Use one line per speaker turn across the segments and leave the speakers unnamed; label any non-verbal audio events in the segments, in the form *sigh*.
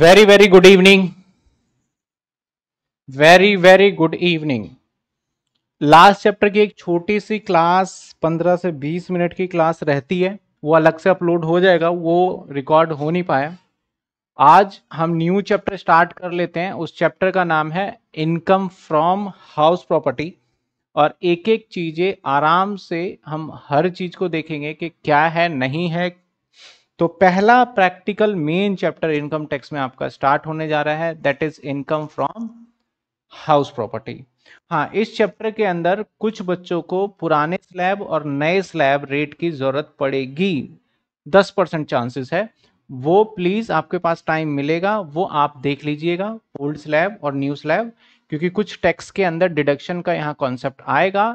very very good evening very very good evening last chapter की एक छोटी सी class 15 से 20 मिनट की क्लास रहती है वो अलग से अपलोड हो जाएगा वो रिकॉर्ड हो नहीं पाया आज हम न्यू चैप्टर स्टार्ट कर लेते हैं उस चैप्टर का नाम है इनकम फ्रॉम हाउस प्रॉपर्टी और एक एक चीज़ें आराम से हम हर चीज़ को देखेंगे कि क्या है नहीं है तो पहला practical main chapter income tax में आपका स्टार्ट होने जा रहा है that is income from house property हाँ इस चैप्टर के अंदर कुछ बच्चों को पुराने स्लैब और नए स्लैब रेट की जरूरत पड़ेगी दस परसेंट चांसेस है वो प्लीज आपके पास टाइम मिलेगा वो आप देख लीजिएगा ओल्ड स्लैब और न्यू स्लैब क्योंकि कुछ टैक्स के अंदर डिडक्शन का यहाँ कॉन्सेप्ट आएगा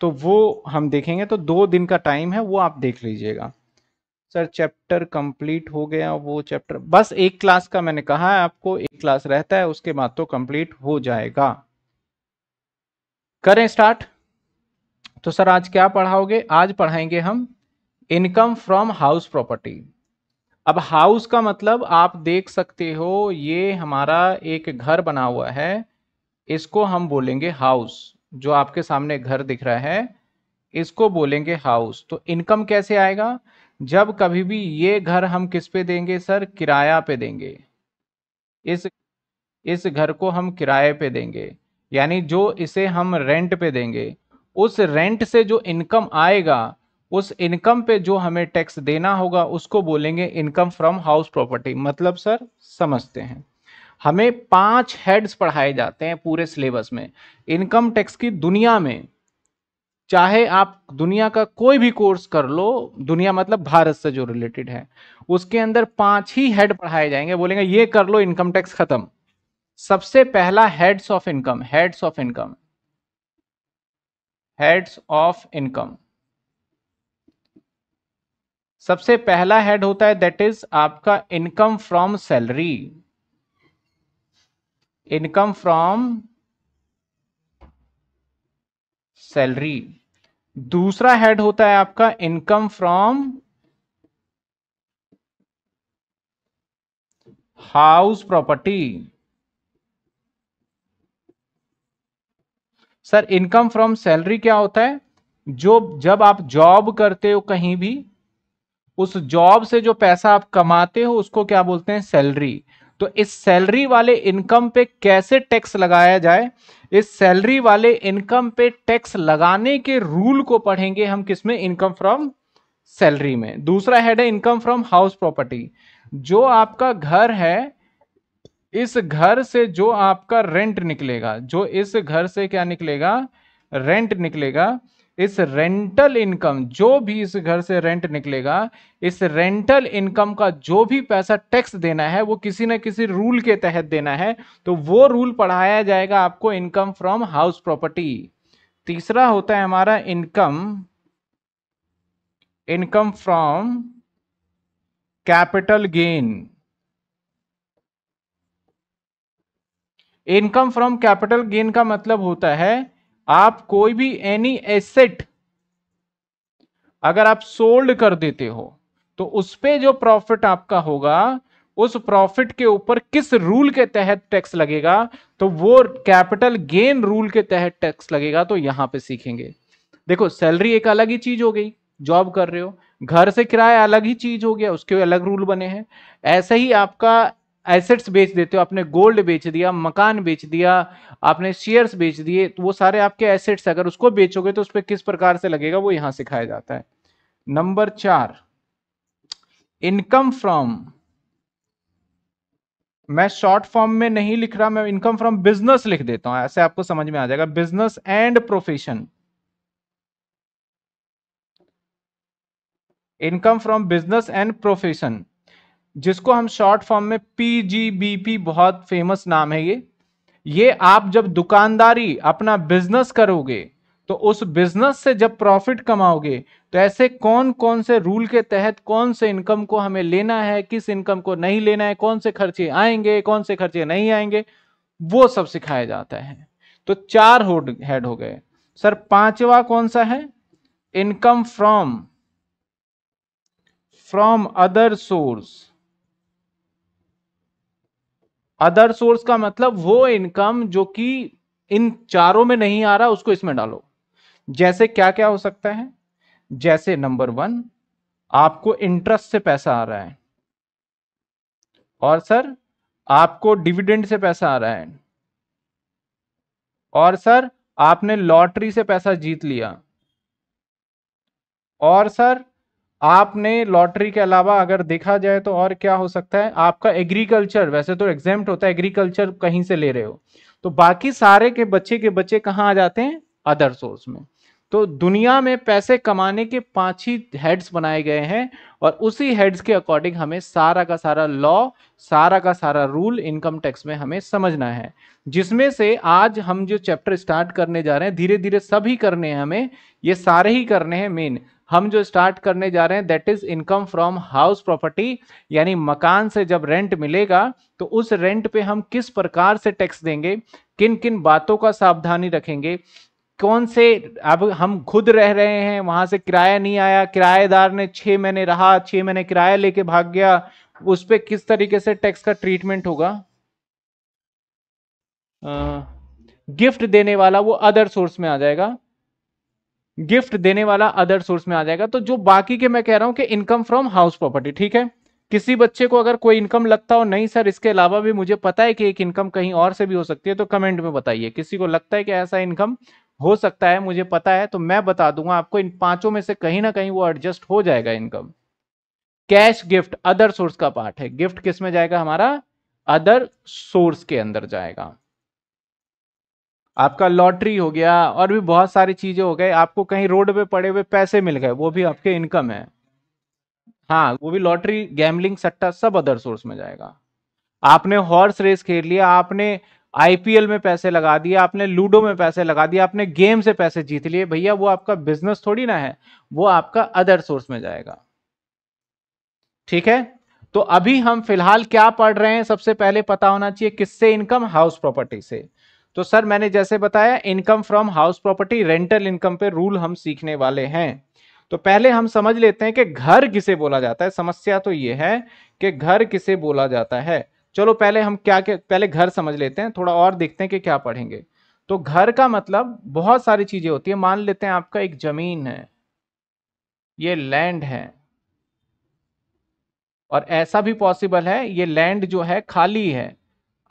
तो वो हम देखेंगे तो दो दिन का टाइम है वो आप देख लीजिएगा सर चैप्टर कंप्लीट हो गया वो चैप्टर बस एक क्लास का मैंने कहा है आपको एक क्लास रहता है उसके बाद तो कंप्लीट हो जाएगा करें स्टार्ट तो सर आज क्या पढ़ाओगे आज पढ़ाएंगे हम इनकम फ्रॉम हाउस प्रॉपर्टी अब हाउस का मतलब आप देख सकते हो ये हमारा एक घर बना हुआ है इसको हम बोलेंगे हाउस जो आपके सामने घर दिख रहा है इसको बोलेंगे हाउस तो इनकम कैसे आएगा जब कभी भी ये घर हम किस पे देंगे सर किराया पे देंगे इस इस घर को हम किराए पे देंगे यानी जो इसे हम रेंट पे देंगे उस रेंट से जो इनकम आएगा उस इनकम पे जो हमें टैक्स देना होगा उसको बोलेंगे इनकम फ्रॉम हाउस प्रॉपर्टी मतलब सर समझते हैं हमें पांच हेड्स पढ़ाए जाते हैं पूरे सिलेबस में इनकम टैक्स की दुनिया में चाहे आप दुनिया का कोई भी कोर्स कर लो दुनिया मतलब भारत से जो रिलेटेड है उसके अंदर पांच ही हेड पढ़ाए जाएंगे बोलेंगे ये कर लो इनकम टैक्स खत्म सबसे पहला heads of income heads of income heads of income सबसे पहला हेड होता है दैट इज आपका income from salary income from salary दूसरा हेड होता है आपका income from house property sir income from salary क्या होता है जो जब आप जॉब करते हो कहीं भी उस जॉब से जो पैसा आप कमाते हो उसको क्या बोलते हैं सैलरी तो इस सैलरी वाले इनकम पे कैसे टैक्स लगाया जाए इस सैलरी वाले इनकम पे टैक्स लगाने के रूल को पढ़ेंगे हम किसमें इनकम फ्रॉम सैलरी में दूसरा हेड है इनकम फ्रॉम हाउस प्रॉपर्टी जो आपका घर है इस घर से जो आपका रेंट निकलेगा जो इस घर से क्या निकलेगा रेंट निकलेगा इस रेंटल इनकम जो भी इस घर से रेंट निकलेगा इस रेंटल इनकम का जो भी पैसा टैक्स देना है वो किसी ना किसी रूल के तहत देना है तो वो रूल पढ़ाया जाएगा आपको इनकम फ्रॉम हाउस प्रॉपर्टी तीसरा होता है हमारा income income from capital gain income from capital gain का मतलब होता है आप कोई भी एनी एसेट अगर आप सोल्ड कर देते हो तो उस पर जो प्रॉफिट आपका होगा उस प्रॉफिट के ऊपर किस रूल के तहत टैक्स लगेगा तो वो कैपिटल गेन रूल के तहत टैक्स लगेगा तो यहां पे सीखेंगे देखो सैलरी एक अलग ही चीज हो गई जॉब कर रहे हो घर से किराया अलग ही चीज हो गया उसके अलग रूल बने हैं ऐसे ही आपका एसेट्स बेच देते हो आपने गोल्ड बेच दिया मकान बेच दिया आपने शेयर्स बेच दिए तो वो सारे आपके एसेट्स अगर उसको बेचोगे तो उस पर किस प्रकार से लगेगा वो यहां सिखाया जाता है नंबर चार इनकम फ्रॉम मैं शॉर्ट फॉर्म में नहीं लिख रहा मैं इनकम फ्रॉम बिजनेस लिख देता हूं ऐसे आपको समझ में आ जाएगा business and profession income from business and profession जिसको हम शॉर्ट फॉर्म में पीजीबीपी बहुत फेमस नाम है ये ये आप जब दुकानदारी अपना बिजनेस करोगे तो उस बिजनेस से जब प्रॉफिट कमाओगे तो ऐसे कौन कौन से रूल के तहत कौन से इनकम को हमें लेना है किस इनकम को नहीं लेना है कौन से खर्चे आएंगे कौन से खर्चे नहीं आएंगे वो सब सिखाया जाता है तो चार होड हेड हो गए सर पांचवा कौन सा है income from from other source other source का मतलब वो इनकम जो कि इन चारों में नहीं आ रहा उसको इसमें डालो जैसे क्या क्या हो सकता है जैसे नंबर वन आपको इंटरेस्ट से पैसा आ रहा है और सर आपको डिविडेंड से पैसा आ रहा है और सर आपने लॉटरी से पैसा जीत लिया और सर आपने लॉटरी के अलावा अगर देखा जाए तो और क्या हो सकता है आपका एग्रीकल्चर वैसे तो एग्जाम होता है एग्रीकल्चर कहीं से ले रहे हो तो बाकी सारे के बच्चे के बच्चे कहाँ आ जाते हैं अदर सोर्स में तो दुनिया में पैसे कमाने के पांच ही हेड्स बनाए गए हैं और उसी हेड्स के अकॉर्डिंग हमें सारा का सारा लॉ सारा का सारा रूल इनकम टैक्स में हमें समझना है जिसमें से आज हम जो चैप्टर स्टार्ट करने जा रहे हैं धीरे धीरे सभी करने हैं हमें ये सारे ही करने हैं मेन हम जो स्टार्ट करने जा रहे हैं that is income from house property यानी मकान से जब रेंट मिलेगा तो उस रेंट पे हम किस प्रकार से टैक्स देंगे किन किन बातों का सावधानी रखेंगे कौन से अब हम खुद रह रहे हैं वहां से किराया नहीं आया किराएदार ने छह महीने रहा छह महीने किराया लेके भाग गया उस पर किस तरीके से टैक्स का ट्रीटमेंट होगा गिफ्ट देने वाला वो अदर सोर्स में आ जाएगा गिफ्ट देने वाला अदर सोर्स में आ जाएगा तो जो बाकी के मैं कह रहा हूं कि इनकम फ्रॉम हाउस प्रॉपर्टी ठीक है किसी बच्चे को अगर कोई इनकम लगता हो नहीं सर इसके अलावा भी मुझे पता है कि एक इनकम कहीं और से भी हो सकती है तो कमेंट में बताइए किसी को लगता है कि ऐसा इनकम हो सकता है मुझे पता है तो मैं बता दूंगा आपको इन पांचों में से कहीं ना कहीं वो एडजस्ट हो जाएगा income cash gift other source का पार्ट है गिफ्ट किस में जाएगा हमारा अदर सोर्स के अंदर जाएगा आपका लॉटरी हो गया और भी बहुत सारी चीजें हो गई आपको कहीं रोड पे पड़े हुए पैसे मिल गए वो भी आपके इनकम है हाँ वो भी लॉटरी गैमलिंग सट्टा सब अदर सोर्स में जाएगा आपने हॉर्स रेस खेल लिया आपने आईपीएल में पैसे लगा दिए आपने लूडो में पैसे लगा दिए आपने गेम से पैसे जीत लिए भैया वो आपका बिजनेस थोड़ी ना है वो आपका अदर सोर्स में जाएगा ठीक है तो अभी हम फिलहाल क्या पढ़ रहे हैं सबसे पहले पता होना चाहिए किससे इनकम हाउस प्रॉपर्टी से तो सर मैंने जैसे बताया income from house property rental income पे रूल हम सीखने वाले हैं तो पहले हम समझ लेते हैं कि घर किसे बोला जाता है समस्या तो ये है कि घर किसे बोला जाता है चलो पहले हम क्या क्या पहले घर समझ लेते हैं थोड़ा और देखते हैं कि क्या पढ़ेंगे तो घर का मतलब बहुत सारी चीजें होती है मान लेते हैं आपका एक जमीन है ये लैंड है और ऐसा भी पॉसिबल है ये लैंड जो है खाली है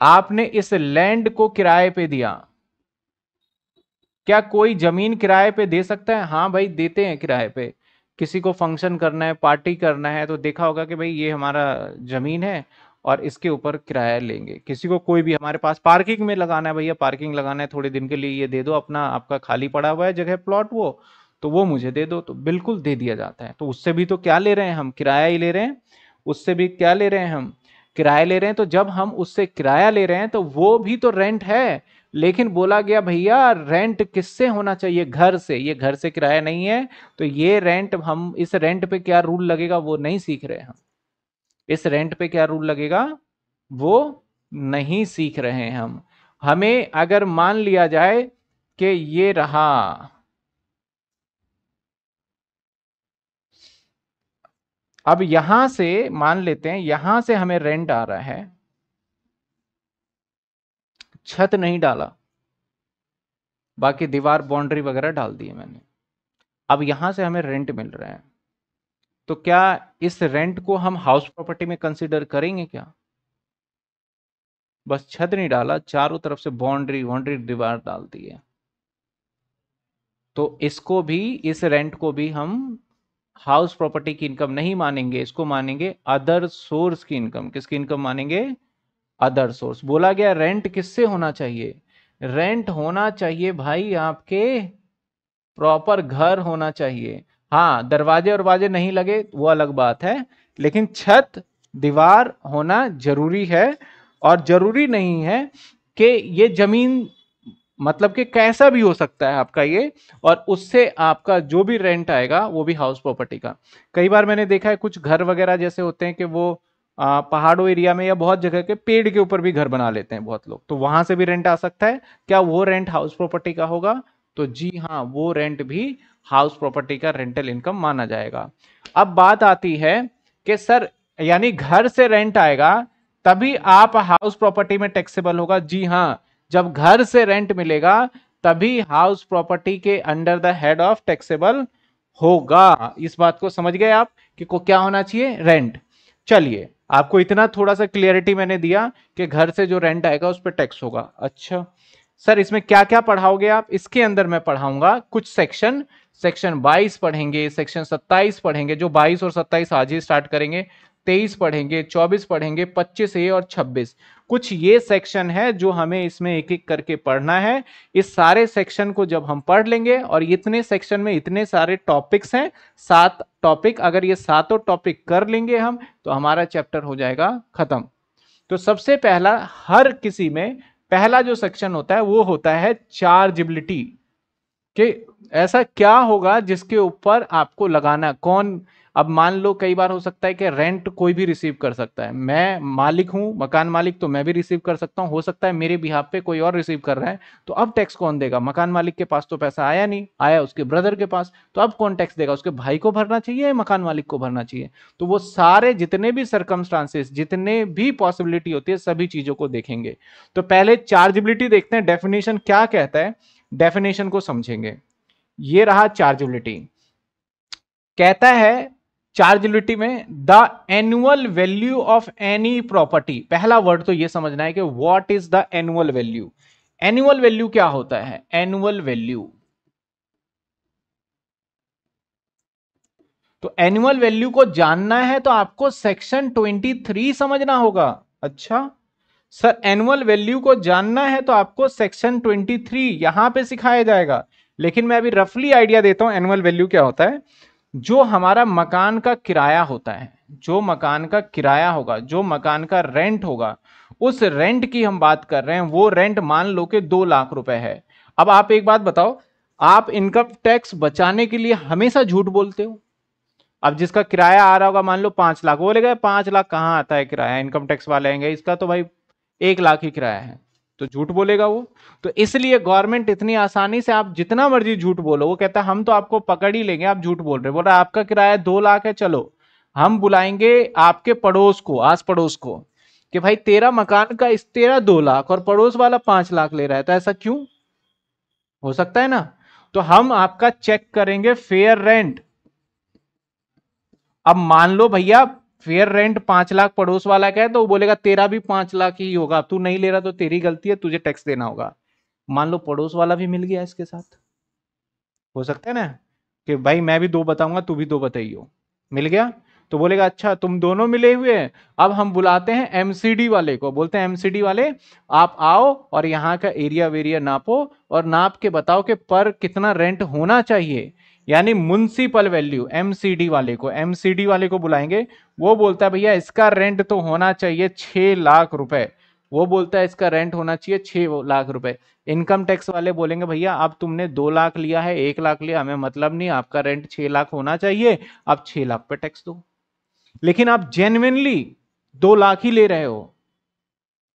आपने इस लैंड को किराए पे दिया क्या कोई जमीन किराए पे दे सकता है हाँ भाई देते हैं किराए पे किसी को फंक्शन करना है पार्टी करना है तो देखा होगा कि भाई ये हमारा जमीन है और इसके ऊपर किराया लेंगे किसी को कोई भी हमारे पास पार्किंग में लगाना है भैया पार्किंग लगाना है थोड़े दिन के लिए ये दे दो अपना आपका खाली पड़ा हुआ है जगह प्लॉट वो तो वो मुझे दे दो तो बिल्कुल दे दिया जाता है तो उससे भी तो क्या ले रहे हैं हम किराया ही ले रहे हैं उससे भी क्या ले रहे हैं हम किराया ले रहे हैं तो जब हम उससे किराया ले रहे हैं तो वो भी तो रेंट है लेकिन बोला गया भैया रेंट किससे होना चाहिए घर से ये घर से किराया नहीं है तो ये रेंट हम इस रेंट पे क्या रूल लगेगा वो नहीं सीख रहे हम इस रेंट पे क्या रूल लगेगा वो नहीं सीख रहे हैं हम हमें अगर मान लिया जाए कि ये रहा अब यहां से मान लेते हैं यहां से हमें रेंट आ रहा है छत नहीं डाला बाकी दीवार बाउंड्री वगैरह डाल दी है मैंने अब यहां से हमें रेंट मिल रहा है तो क्या इस रेंट को हम हाउस प्रॉपर्टी में कंसिडर करेंगे क्या बस छत नहीं डाला चारों तरफ से बाउंड्री बाउंड्री दीवार डाल दी है तो इसको भी इस रेंट को भी हम हाउस प्रॉपर्टी की इनकम नहीं मानेंगे इसको मानेंगे अदर सोर्स की इनकम किसकी इनकम मानेंगे अदर सोर्स बोला गया रेंट किससे होना चाहिए रेंट होना चाहिए भाई आपके प्रॉपर घर होना चाहिए हाँ दरवाजे और वाजे नहीं लगे वो अलग बात है लेकिन छत दीवार होना जरूरी है और जरूरी नहीं है कि ये जमीन मतलब कि कैसा भी हो सकता है आपका ये और उससे आपका जो भी रेंट आएगा वो भी हाउस प्रॉपर्टी का कई बार मैंने देखा है कुछ घर वगैरह जैसे होते हैं कि वो पहाड़ों एरिया में या बहुत जगह के पेड़ के ऊपर भी घर बना लेते हैं बहुत लोग तो वहां से भी रेंट आ सकता है क्या वो रेंट हाउस प्रॉपर्टी का होगा तो जी हाँ वो रेंट भी हाउस प्रॉपर्टी का रेंटल इनकम माना जाएगा अब बात आती है कि सर यानी घर से रेंट आएगा तभी आप हाउस प्रॉपर्टी में टैक्सेबल होगा जी हाँ जब घर से रेंट मिलेगा तभी हाउस प्रॉपर्टी के under the head of taxable होगा इस बात को समझ गए आप कि को क्या होना चाहिए रेंट चलिए आपको इतना थोड़ा सा क्लियरिटी मैंने दिया कि घर से जो रेंट आएगा उस पर टैक्स होगा अच्छा सर इसमें क्या क्या पढ़ाओगे आप इसके अंदर मैं पढ़ाऊंगा कुछ सेक्शन सेक्शन 22 पढ़ेंगे सेक्शन 27 पढ़ेंगे जो 22 और 27 आज ही स्टार्ट करेंगे तेईस पढ़ेंगे चौबीस पढ़ेंगे पच्चीस ए और छब्बीस कुछ ये सेक्शन है जो हमें इसमें एक एक करके पढ़ना है इस सारे सेक्शन को जब हम पढ़ लेंगे और इतने सेक्शन में इतने सारे टॉपिक्स हैं सात टॉपिक अगर ये सातों टॉपिक कर लेंगे हम तो हमारा चैप्टर हो जाएगा खत्म तो सबसे पहला हर किसी में पहला जो सेक्शन होता है वो होता है चार्जिबिलिटी के ऐसा क्या होगा जिसके ऊपर आपको लगाना कौन अब मान लो कई बार हो सकता है कि रेंट कोई भी रिसीव कर सकता है मैं मालिक हूं मकान मालिक तो मैं भी रिसीव कर सकता हूं हो सकता है मेरे बिहार पे कोई और रिसीव कर रहा है तो अब टैक्स कौन देगा मकान मालिक के पास तो पैसा आया नहीं आया उसके ब्रदर के पास तो अब कौन टैक्स देगा उसके भाई को भरना चाहिए या मकान मालिक को भरना चाहिए तो वो सारे जितने भी सर्कमस्टांसेस जितने भी पॉसिबिलिटी होती है सभी चीज़ों को देखेंगे तो पहले चार्जेबिलिटी देखते हैं डेफिनेशन क्या कहता है डेफिनेशन को समझेंगे ये रहा चार्जेबिलिटी कहता है चार्जिलिटी में the annual value of any property पहला वर्ड तो यह समझना है कि what is the annual value annual value क्या होता है एनुअल वैल्यू तो एनुअल वैल्यू को जानना है तो आपको सेक्शन 23 समझना होगा अच्छा सर एनुअल वैल्यू को जानना है तो आपको सेक्शन 23 यहां पे सिखाया जाएगा लेकिन मैं अभी रफली आइडिया देता हूं एनुअल वैल्यू क्या होता है जो हमारा मकान का किराया होता है जो मकान का किराया होगा जो मकान का रेंट होगा उस रेंट की हम बात कर रहे हैं वो रेंट मान लो कि दो लाख रुपए है अब आप एक बात बताओ आप इनकम टैक्स बचाने के लिए हमेशा झूठ बोलते हो अब जिसका किराया आ रहा होगा मान लो पांच लाख बोलेगा पांच लाख कहाँ आता है किराया इनकम टैक्स वाले आएंगे इसका तो भाई एक लाख ही किराया है तो झूठ बोलेगा वो तो इसलिए गवर्नमेंट इतनी आसानी से आप जितना मर्जी झूठ बोलो वो कहता है हम तो आपको पकड़ ही लेंगे आप झूठ बोल रहे बोल आपका किराया दो लाख है चलो हम बुलाएंगे आपके पड़ोस को आस पड़ोस को कि भाई तेरा मकान का इस तेरा दो लाख और पड़ोस वाला पांच लाख ले रहा है तो ऐसा क्यों हो सकता है ना तो हम आपका चेक करेंगे फेयर रेंट अब मान लो भैया फेयर रेंट पांच लाख पड़ोस वाला का है तो वो बोलेगा तेरा भी पांच लाख ही होगा तू नहीं ले रहा तो तेरी गलती है तुझे टैक्स देना होगा मान लो पड़ोस वाला भी मिल गया इसके साथ हो सकता है ना कि भाई मैं भी दो बताऊंगा तू भी दो बताइयो मिल गया तो बोलेगा अच्छा तुम दोनों मिले हुए हैं अब हम बुलाते हैं एमसीडी वाले को बोलते हैं एमसीडी वाले आप आओ और यहाँ का एरिया वेरिया नापो और नाप के बताओ कि पर कितना रेंट होना चाहिए यानी म्यूनसिपल वैल्यू एमसीडी वाले को एमसीडी वाले को बुलाएंगे वो बोलता है भैया इसका रेंट तो होना चाहिए छह लाख रुपए वो बोलता है इसका रेंट होना चाहिए छह लाख रुपए इनकम टैक्स वाले बोलेंगे भैया अब तुमने दो लाख लिया है एक लाख लिया हमें मतलब नहीं आपका रेंट छह लाख होना चाहिए आप छह लाख पे टैक्स दो लेकिन आप जेनुनली दो लाख ही ले रहे हो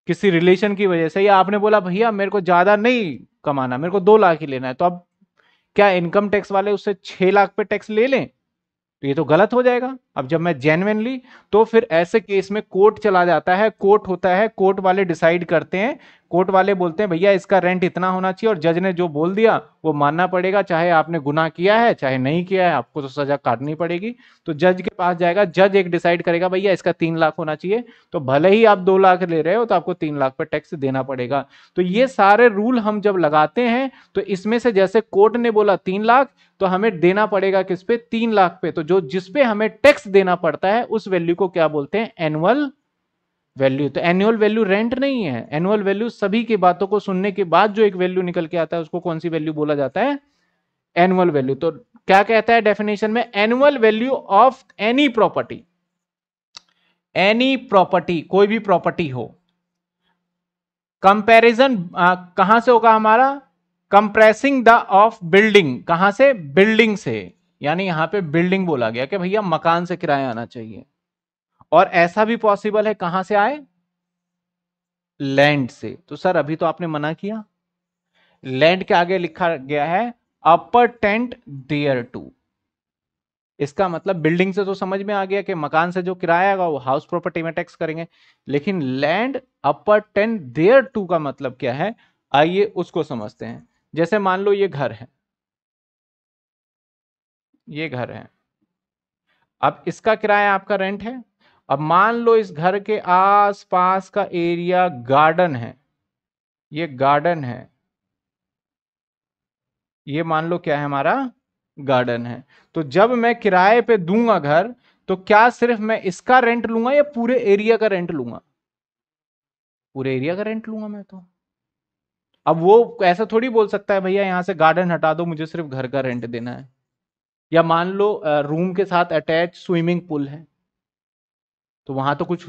किसी रिलेशन की वजह से या आपने बोला भैया मेरे को ज़्यादा नहीं कमाना मेरे को दो लाख ही लेना है तो अब क्या इनकम टैक्स वाले उससे छह लाख पे टैक्स ले लें तो ये तो गलत हो जाएगा अब जब मैं जेनुअनली तो फिर ऐसे केस में कोर्ट चला जाता है कोर्ट होता है कोर्ट वाले डिसाइड करते हैं कोर्ट वाले बोलते हैं भैया इसका रेंट इतना होना चाहिए और जज ने जो बोल दिया वो मानना पड़ेगा चाहे आपने गुना किया है चाहे नहीं किया है आपको तो सजा काटनी पड़ेगी तो जज के पास जाएगा जज एक डिसाइड करेगा भैया इसका तीन लाख होना चाहिए तो भले ही आप दो लाख ले रहे हो तो आपको तीन लाख पर टैक्स देना पड़ेगा तो ये सारे रूल हम जब लगाते हैं तो इसमें से जैसे कोर्ट ने बोला तीन लाख तो हमें देना पड़ेगा किस पे तीन लाख पे तो जो जिसपे हमें टैक्स टैक्स देना पड़ता है उस वैल्यू को क्या बोलते हैं एनुअल वैल्यू तो एनुअल वैल्यू रेंट नहीं है एनुअल वैल्यू सभी की बातों को सुनने के बाद जो एक वैल्यू निकल के आता है उसको कौन सी वैल्यू बोला जाता है एनुअल वैल्यू तो क्या कहता है डेफिनेशन में annual value of any property any property कोई भी प्रॉपर्टी हो कंपेरिजन कहां से होगा हमारा कंप्रेसिंग द ऑफ बिल्डिंग कहां से बिल्डिंग से यानी यहाँ पे बिल्डिंग बोला गया कि भैया मकान से किराया आना चाहिए और ऐसा भी पॉसिबल है कहां से आए लैंड से तो सर अभी तो आपने मना किया लैंड के आगे लिखा गया है अपर टेंट डियर टू इसका मतलब बिल्डिंग से तो समझ में आ गया कि मकान से जो किराया आएगा वो हाउस प्रॉपर्टी में टैक्स करेंगे लेकिन land appurtenant thereto का मतलब क्या है आइए उसको समझते हैं जैसे मान लो ये घर है ये घर है अब इसका किराया आपका रेंट है अब मान लो इस घर के आसपास का एरिया गार्डन है ये गार्डन है ये मान लो क्या है हमारा गार्डन है तो जब मैं किराए पे दूंगा घर तो क्या सिर्फ मैं इसका रेंट लूंगा या पूरे एरिया का रेंट लूंगा पूरे एरिया का रेंट लूंगा मैं तो अब वो ऐसा थोड़ी बोल सकता है भैया यहां से गार्डन हटा दो मुझे सिर्फ घर का रेंट देना है या मान लो रूम के साथ अटैच स्विमिंग पूल है तो वहां तो कुछ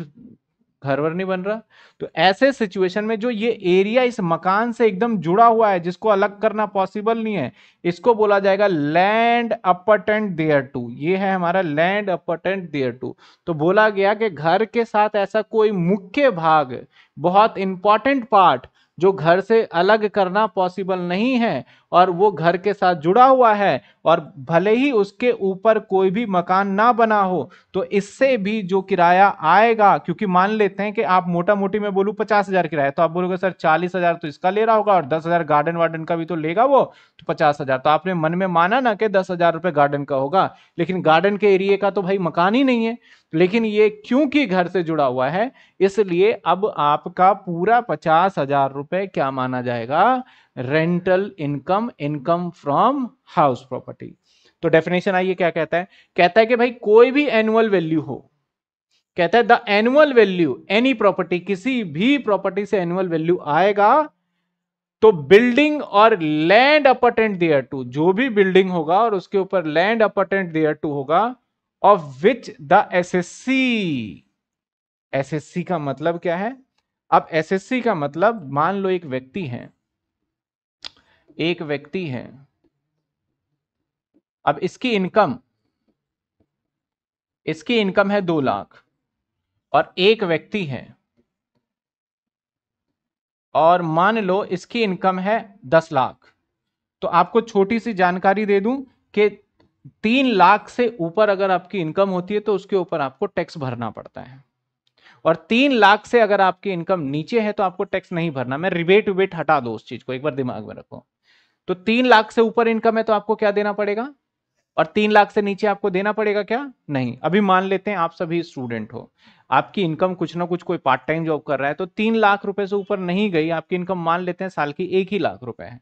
घर वर नहीं बन रहा तो ऐसे सिचुएशन में जो ये एरिया इस मकान से एकदम जुड़ा हुआ है जिसको अलग करना पॉसिबल नहीं है इसको बोला जाएगा लैंड अपटेंट देयर टू ये है हमारा लैंड अपटेंट देयर टू तो बोला गया कि घर के साथ ऐसा कोई मुख्य भाग बहुत इंपॉर्टेंट पार्ट जो घर से अलग करना पॉसिबल नहीं है और वो घर के साथ जुड़ा हुआ है और भले ही उसके ऊपर कोई भी मकान ना बना हो तो इससे भी जो किराया आएगा क्योंकि मान लेते हैं कि आप मोटा मोटी में बोलूँ पचास हजार किराया तो आप बोलोगे सर चालीस हजार तो इसका ले रहा होगा और दस हजार गार्डन वार्डन का भी तो लेगा वो तो पचास हजार तो आपने मन में माना ना कि दस हजार रुपये गार्डन का होगा लेकिन गार्डन के एरिए का तो भाई मकान ही नहीं है लेकिन ये क्योंकि घर से जुड़ा हुआ है इसलिए अब आपका पूरा पचास हजार रुपये क्या माना जाएगा rental income income from house property तो डेफिनेशन आइए क्या कहता है कहता है कि भाई कोई भी एनुअल वैल्यू हो कहता है the annual value any property किसी भी प्रॉपर्टी से एनुअल वैल्यू आएगा तो बिल्डिंग और लैंड अपटेंट देयर टू जो भी बिल्डिंग होगा और उसके ऊपर लैंड अपटेंट देयर टू होगा of which the assessee assessee का मतलब क्या है अब एसएससी का मतलब मान लो एक व्यक्ति है एक व्यक्ति है अब इसकी इनकम इसकी इनकम है दो लाख और एक व्यक्ति है और मान लो इसकी इनकम है दस लाख तो आपको छोटी सी जानकारी दे दूं कि तीन लाख से ऊपर अगर आपकी इनकम होती है तो उसके ऊपर आपको टैक्स भरना पड़ता है और तीन लाख से अगर आपकी इनकम नीचे है तो आपको टैक्स नहीं भरना मैं रिबेट विबेट हटा दो उस चीज को एक बार दिमाग में रखो तो तीन लाख से ऊपर इनकम है तो आपको क्या देना पड़ेगा और तीन लाख से नीचे आपको देना पड़ेगा क्या नहीं अभी मान लेते हैं आप सभी स्टूडेंट हो आपकी इनकम कुछ ना कुछ कोई पार्ट टाइम जॉब कर रहा है तो तीन लाख रुपए से ऊपर नहीं गई आपकी इनकम मान लेते हैं साल की एक ही लाख रुपए है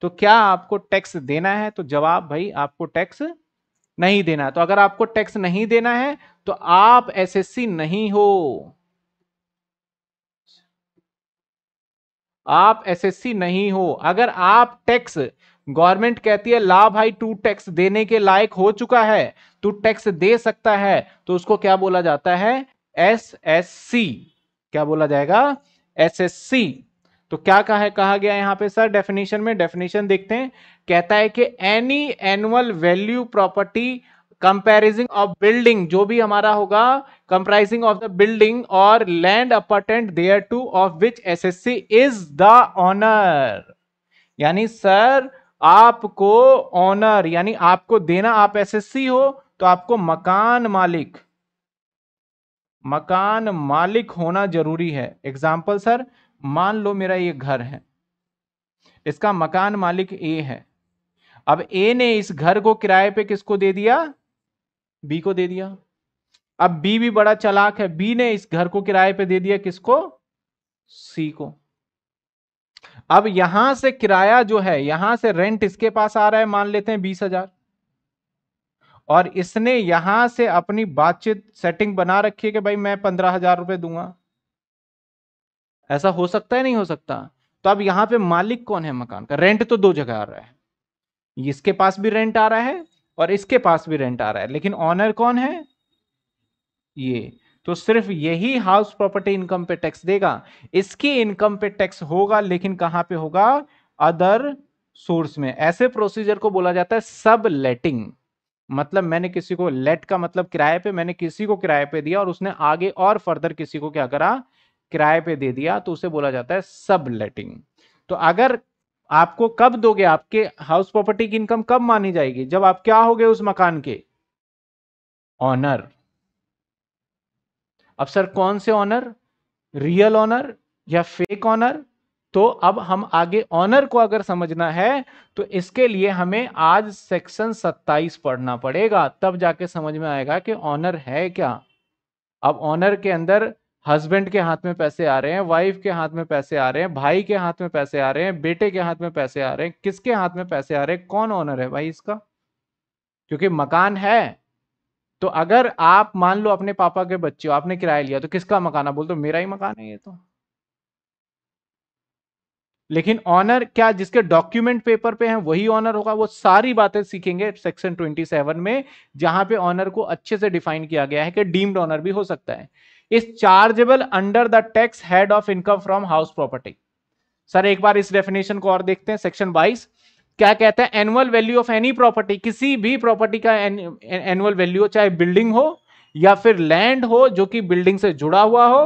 तो क्या आपको टैक्स देना है तो जवाब भाई आपको टैक्स नहीं देना है तो अगर आपको टैक्स नहीं देना है तो आप एस नहीं हो आप एसएससी नहीं हो अगर आप टैक्स गवर्नमेंट कहती है ला भाई टू टैक्स देने के लायक हो चुका है तू टैक्स दे सकता है तो उसको क्या बोला जाता है एस एस सी क्या बोला जाएगा एस एस सी तो क्या कहा है कहा गया यहां पे सर डेफिनेशन में डेफिनेशन देखते हैं कहता है कि any annual value property comprising of building जो भी हमारा होगा कंप्राइजिंग ऑफ द बिल्डिंग और land appurtenant thereto of which assessee is the owner यानी सर आपको ऑनर यानी आपको देना आप एस एस सी हो तो आपको मकान मालिक मकान मालिक होना जरूरी है एग्जाम्पल सर मान लो मेरा ये घर है इसका मकान मालिक ए है अब ए ने इस घर को किराए पे किसको दे दिया बी को दे दिया अब बी भी बड़ा चलाक है बी ने इस घर को किराए पे दे दिया किसको सी को अब यहां से किराया जो है यहां से रेंट इसके पास आ रहा है मान लेते हैं बीस हजार और इसने यहां से अपनी बातचीत सेटिंग बना रखी है कि भाई मैं पंद्रह हजार रुपए दूंगा ऐसा हो सकता है नहीं हो सकता तो अब यहां पे मालिक कौन है मकान का रेंट तो दो जगह आ रहा है इसके पास भी रेंट आ रहा है और इसके पास भी रेंट आ रहा है लेकिन ऑनर कौन है ये तो सिर्फ यही हाउस प्रॉपर्टी इनकम पे टैक्स देगा इसकी इनकम पे टैक्स होगा लेकिन कहां पे होगा अदर सोर्स में ऐसे प्रोसीजर को बोला जाता है सब लेटिंग मतलब मैंने किसी को लेट का मतलब किराए पे मैंने किसी को किराए पे दिया और उसने आगे और फर्दर किसी को क्या करा किराए पे दे दिया तो उसे बोला जाता है सब लेटिंग तो अगर आपको कब दोगे आपके हाउस प्रॉपर्टी की इनकम कब मानी जाएगी जब आप क्या होगे उस मकान के ऑनर अब सर कौन से ऑनर रियल ऑनर या फेक ऑनर तो अब हम आगे ऑनर को अगर समझना है तो इसके लिए हमें आज सेक्शन 27 पढ़ना पड़ेगा तब जाके समझ में आएगा कि ऑनर है क्या अब ऑनर के अंदर हस्बैंड के हाथ में पैसे आ रहे हैं वाइफ के हाथ में पैसे आ रहे हैं भाई के हाथ में पैसे आ रहे हैं बेटे के हाथ में पैसे आ रहे हैं किसके हाथ में पैसे आ रहे हैं कौन ऑनर है भाई इसका क्योंकि मकान है तो अगर आप मान लो अपने पापा के बच्चे हो आपने किराया लिया तो किसका मकान है बोल तो मेरा ही मकान है ये तो लेकिन ऑनर क्या जिसके डॉक्यूमेंट पेपर पे हैं वही ऑनर होगा वो सारी बातें सीखेंगे सेक्शन 27 में जहां पे ऑनर को अच्छे से डिफाइन किया गया है कि डीम्ड ऑनर भी हो सकता है is chargeable under the tax head of income from house property sir एक बार इस डेफिनेशन को और देखते हैं सेक्शन 22 क्या कहते हैं annual value of any property किसी भी प्रॉपर्टी का एनुअल वैल्यू हो चाहे बिल्डिंग हो या फिर लैंड हो जो कि बिल्डिंग से जुड़ा हुआ हो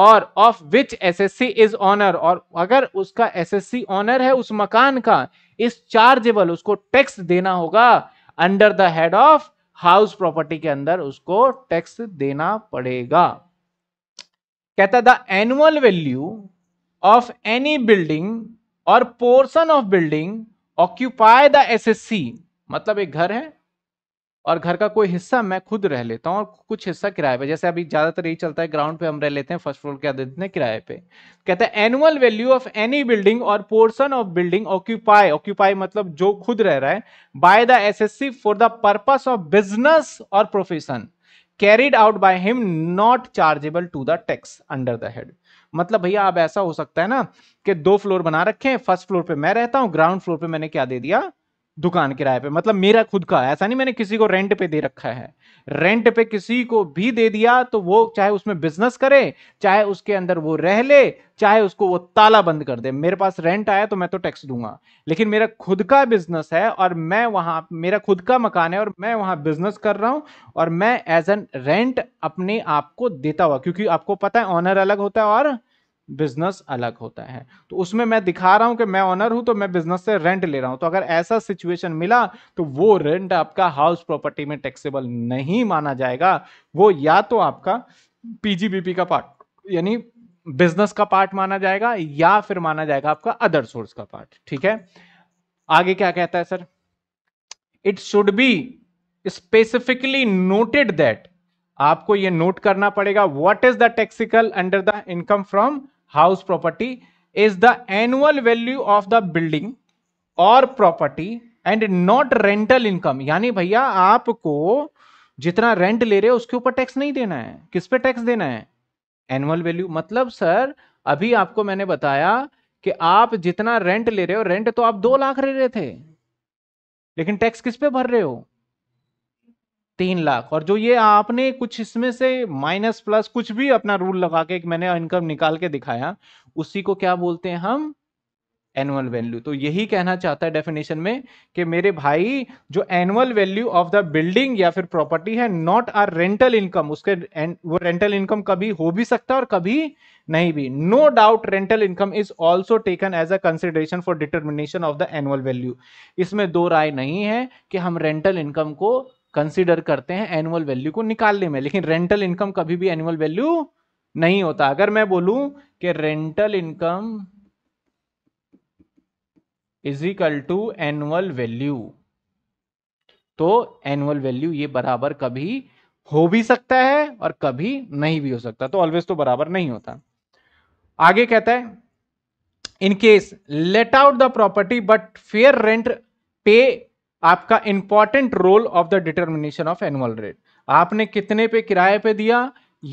और of which assessee is owner और अगर उसका एसएससी ऑनर है उस मकान का इस चार्जेबल उसको टैक्स देना होगा under the head of house property के अंदर उसको टैक्स देना पड़ेगा कहता है the annual value of any building or portion of building occupy the assessee मतलब एक घर है और घर का कोई हिस्सा मैं खुद रह लेता हूँ और कुछ हिस्सा किराए पे जैसे अभी ज्यादातर यही चलता है ग्राउंड पे हम रह लेते हैं फर्स्ट फ्लोर क्या देते हैं किराए पे कहते हैं annual value of any building or portion of building occupy occupy मतलब जो खुद रह रहा है by the assessee for the purpose of business or profession carried out by him not chargeable to the tax under the head मतलब भैया अब ऐसा हो सकता है ना कि दो फ्लोर बना रखे हैं फर्स्ट फ्लोर पे मैं रहता हूं ग्राउंड फ्लोर पे मैंने क्या दे दिया दुकान किराए पे मतलब मेरा खुद का ऐसा नहीं मैंने किसी को रेंट पे दे रखा है रेंट पे किसी को भी दे दिया तो वो चाहे उसमें बिजनेस करे चाहे उसके अंदर वो रह ले चाहे उसको वो ताला बंद कर दे मेरे पास रेंट आया तो मैं तो टैक्स दूंगा लेकिन मेरा खुद का बिजनेस है और मैं वहां मेरा खुद का मकान है और मैं वहां बिजनेस कर रहा हूँ और मैं एज एन रेंट अपने आप को देता हुआ क्योंकि आपको पता है ऑनर अलग होता है और बिजनेस अलग होता है तो उसमें मैं दिखा रहा हूं कि मैं ऑनर हूं तो मैं बिजनेस से रेंट ले रहा हूं तो अगर ऐसा सिचुएशन मिला तो वो रेंट आपका हाउस प्रॉपर्टी में टैक्सेबल नहीं माना जाएगा वो या तो आपका पीजीबीपी का पार्ट यानी बिजनेस का पार्ट माना जाएगा या फिर माना जाएगा आपका अदर सोर्स का पार्ट ठीक है आगे क्या कहता है sir it should be specifically noted that आपको ये नोट करना पड़ेगा what is the taxable under the income from house property is the annual value of the building or property and not rental income यानी भैया आपको जितना rent ले रहे हो उसके ऊपर टैक्स नहीं देना है किस पे टैक्स देना है एनुअल वैल्यू मतलब सर अभी आपको मैंने बताया कि आप जितना रेंट ले रहे हो रेंट तो आप दो लाख ले रहे थे लेकिन टैक्स किस पे भर रहे हो तीन लाख और जो ये आपने कुछ इसमें से माइनस प्लस कुछ भी अपना रूल लगा के मैंने इनकम निकाल के दिखाया उसी को क्या बोलते हैं हम एनुअल वैल्यू तो यही कहना चाहता है डेफिनेशन में कि मेरे भाई जो annual value of the building या फिर प्रॉपर्टी है नॉट आर रेंटल इनकम उसके वो रेंटल इनकम कभी हो भी सकता है और कभी नहीं भी no doubt rental income is also taken as a consideration for determination of the annual value इसमें दो राय नहीं है कि हम रेंटल इनकम को कंसिडर करते हैं एनुअल वैल्यू को निकालने में लेकिन रेंटल इनकम कभी भी एनुअल वैल्यू नहीं होता अगर मैं बोलू कि rental income is equal to annual value तो एनुअल वैल्यू ये बराबर कभी हो भी सकता है और कभी नहीं भी हो सकता तो ऑलवेज तो बराबर नहीं होता आगे कहता है in case let out the property but fair rent पे आपका important role of the determination of annual rate आपने कितने पे किराए पे दिया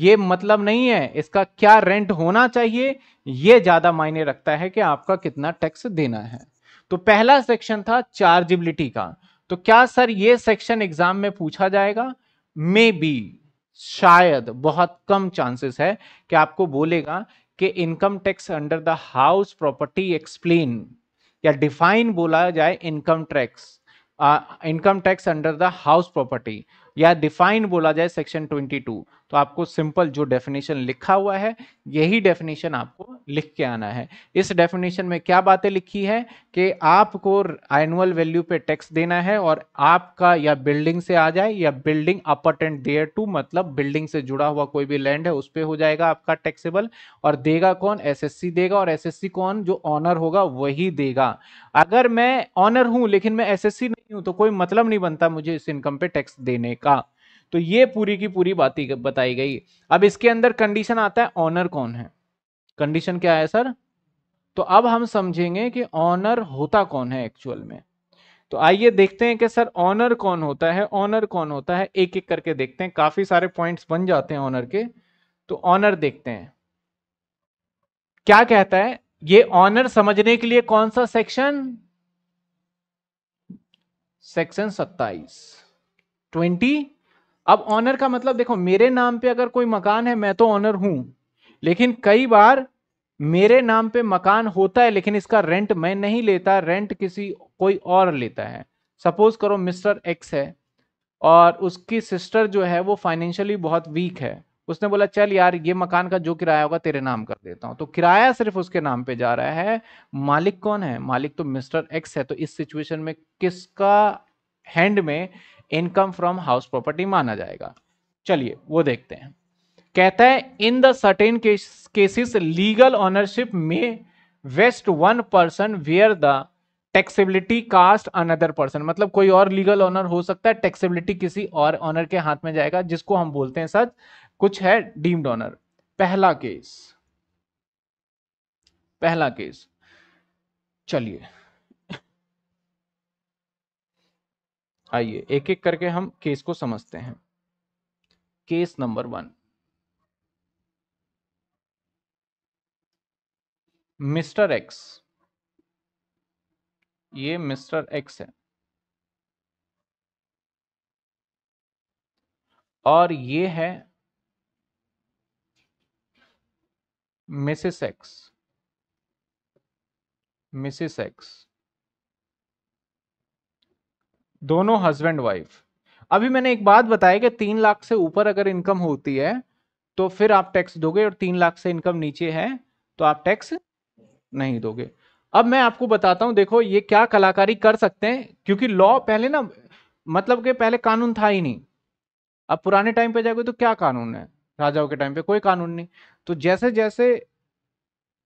ये मतलब नहीं है इसका क्या रेंट होना चाहिए ये ज्यादा मायने रखता है कि आपका कितना टैक्स देना है तो पहला सेक्शन था चार्जिबिलिटी का तो क्या सर ये सेक्शन एग्जाम में पूछा जाएगा मे बी शायद बहुत कम चांसेस है कि आपको बोलेगा कि income tax under the house property explain या डिफाइन बोला जाए income tax income tax under the house property या डिफाइंड बोला जाए सेक्शन 22 तो आपको सिंपल जो डेफिनेशन लिखा हुआ है यही डेफिनेशन आपको लिख के आना है इस डेफिनेशन में क्या बातें लिखी है कि आपको एनुअल वैल्यू पे टैक्स देना है और आपका या बिल्डिंग से आ जाए या बिल्डिंग अपटेंट देयर टू मतलब बिल्डिंग से जुड़ा हुआ कोई भी लैंड है उस पर हो जाएगा आपका टैक्सेबल और देगा कौन एस देगा और एस कौन जो ऑनर होगा वही देगा अगर मैं ऑनर हूं लेकिन मैं एस नहीं हूं तो कोई मतलब नहीं बनता मुझे इस इनकम पे टैक्स देने का तो ये पूरी की पूरी बात बताई गई अब इसके अंदर कंडीशन आता है ऑनर कौन है कंडीशन क्या है सर तो अब हम समझेंगे कि ऑनर होता कौन है एक्चुअल में तो आइए देखते हैं कि सर ऑनर कौन होता है ऑनर कौन होता है एक एक करके देखते हैं काफी सारे पॉइंट्स बन जाते हैं ऑनर के तो ऑनर देखते हैं क्या कहता है ये ऑनर समझने के लिए कौन सा सेक्शन सेक्शन सत्ताईस ट्वेंटी अब ऑनर का मतलब देखो मेरे नाम पे अगर कोई मकान है मैं तो ऑनर हूं लेकिन कई बार मेरे नाम पे मकान होता है लेकिन इसका रेंट मैं नहीं लेता रेंट किसी कोई और लेता है सपोज करो मिस्टर एक्स है और उसकी सिस्टर जो है वो फाइनेंशियली बहुत वीक है उसने बोला चल यार ये मकान का जो किराया होगा तेरे नाम कर देता हूँ तो किराया सिर्फ उसके नाम पे जा रहा है मालिक कौन है मालिक तो मिस्टर एक्स है तो इस सिचुएशन में किसका हैंड में इनकम फ्रॉम हाउस प्रॉपर्टी माना जाएगा चलिए वो देखते हैं कहता है in the certain cases legal ownership में vest one person where the taxability cast another person मतलब कोई और लीगल ऑनर हो सकता है टैक्सेबिलिटी किसी और ऑनर के हाथ में जाएगा जिसको हम बोलते हैं सच कुछ है डीम्ड ऑनर पहला केस पहला केस चलिए आइए एक एक करके हम केस को समझते हैं case number one Mr X ये मिस्टर एक्स है और ये है मिसेस एक्स मिसेस एक्स दोनों हस्बैंड वाइफ अभी मैंने एक बात बताया कि तीन लाख से ऊपर अगर इनकम होती है तो फिर आप टैक्स दोगे और तीन लाख से इनकम नीचे है तो आप टैक्स नहीं दोगे अब मैं आपको बताता हूं देखो ये क्या कलाकारी कर सकते हैं क्योंकि लॉ पहले ना मतलब के पहले कानून था ही नहीं अब पुराने टाइम पे जाओगे तो क्या कानून है राजाओं के टाइम पे कोई कानून नहीं तो जैसे जैसे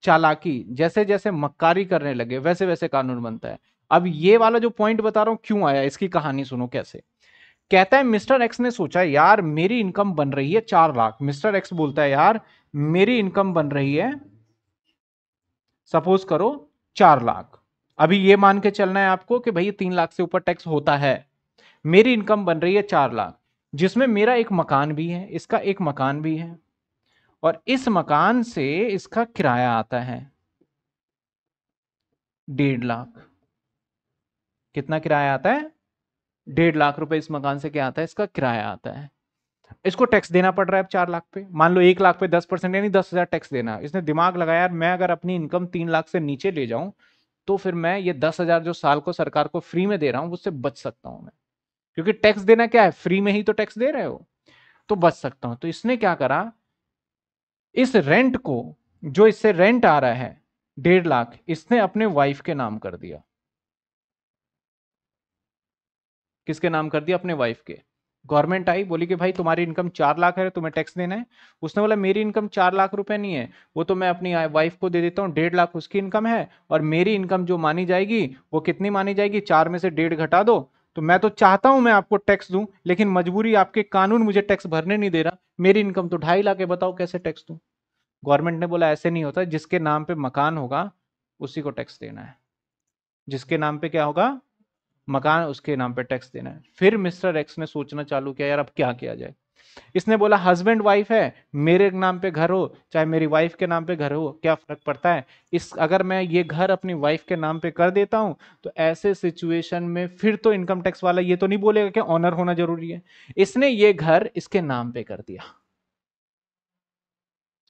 चालाकी जैसे जैसे मक्कारी करने लगे वैसे वैसे कानून बनता है अब ये वाला जो पॉइंट बता रहा हूं क्यों आया इसकी कहानी सुनो कैसे कहता है मिस्टर एक्स ने सोचा यार मेरी इनकम बन रही है चार लाख मिस्टर एक्स बोलता है यार मेरी इनकम बन रही है सपोज करो चार लाख अभी ये मान के चलना है आपको कि भाई तीन लाख से ऊपर टैक्स होता है मेरी इनकम बन रही है चार लाख जिसमें मेरा एक मकान भी है इसका एक मकान भी है और इस मकान से इसका किराया आता है डेढ़ लाख कितना किराया आता है डेढ़ लाख रुपए इस मकान से क्या आता है इसका किराया आता है इसको टैक्स देना पड़ रहा है चार लाख पे मान लो एक लाख पे दस परसेंट यानी दस हजार टैक्स देना इसने दिमाग लगाया यार मैं अगर अपनी इनकम तीन लाख से नीचे ले जाऊं तो फिर मैं ये दस हजार जो साल को सरकार को फ्री में दे रहा हूं उससे बच सकता हूं मैं क्योंकि टैक्स देना क्या है फ्री में ही तो टैक्स दे रहे हो तो बच सकता हूँ तो इसने क्या करा इस रेंट को जो इससे रेंट आ रहा है डेढ़ लाख इसने अपने वाइफ के नाम कर दिया किसके नाम कर दिया अपने वाइफ के गवर्नमेंट आई बोली कि भाई तुम्हारी इनकम चार लाख है तुम्हें टैक्स देना है उसने बोला मेरी इनकम चार लाख रुपए नहीं है वो तो मैं अपनी वाइफ को दे देता हूँ डेढ़ लाख उसकी इनकम है और मेरी इनकम जो मानी जाएगी वो कितनी मानी जाएगी चार में से डेढ़ घटा दो तो मैं तो चाहता हूँ मैं आपको टैक्स दूँ लेकिन मजबूरी आपके कानून मुझे टैक्स भरने नहीं दे रहा मेरी इनकम तो ढाई लाख है बताओ कैसे टैक्स दूँ गवर्नमेंट ने बोला ऐसे नहीं होता जिसके नाम पे मकान होगा उसी को टैक्स देना है जिसके नाम पे क्या होगा मकान उसके नाम पे टैक्स देना है फिर मिस्टर एक्स ने सोचना चालू किया यार अब क्या किया जाए इसने बोला हस्बैंड वाइफ है मेरे नाम पे घर हो चाहे मेरी वाइफ के नाम पे घर हो क्या फर्क पड़ता है इस अगर मैं ये घर अपनी वाइफ के नाम पे कर देता हूं तो ऐसे सिचुएशन में फिर तो इनकम टैक्स वाला ये तो नहीं बोलेगा कि ऑनर होना जरूरी है इसने ये घर इसके नाम पे कर दिया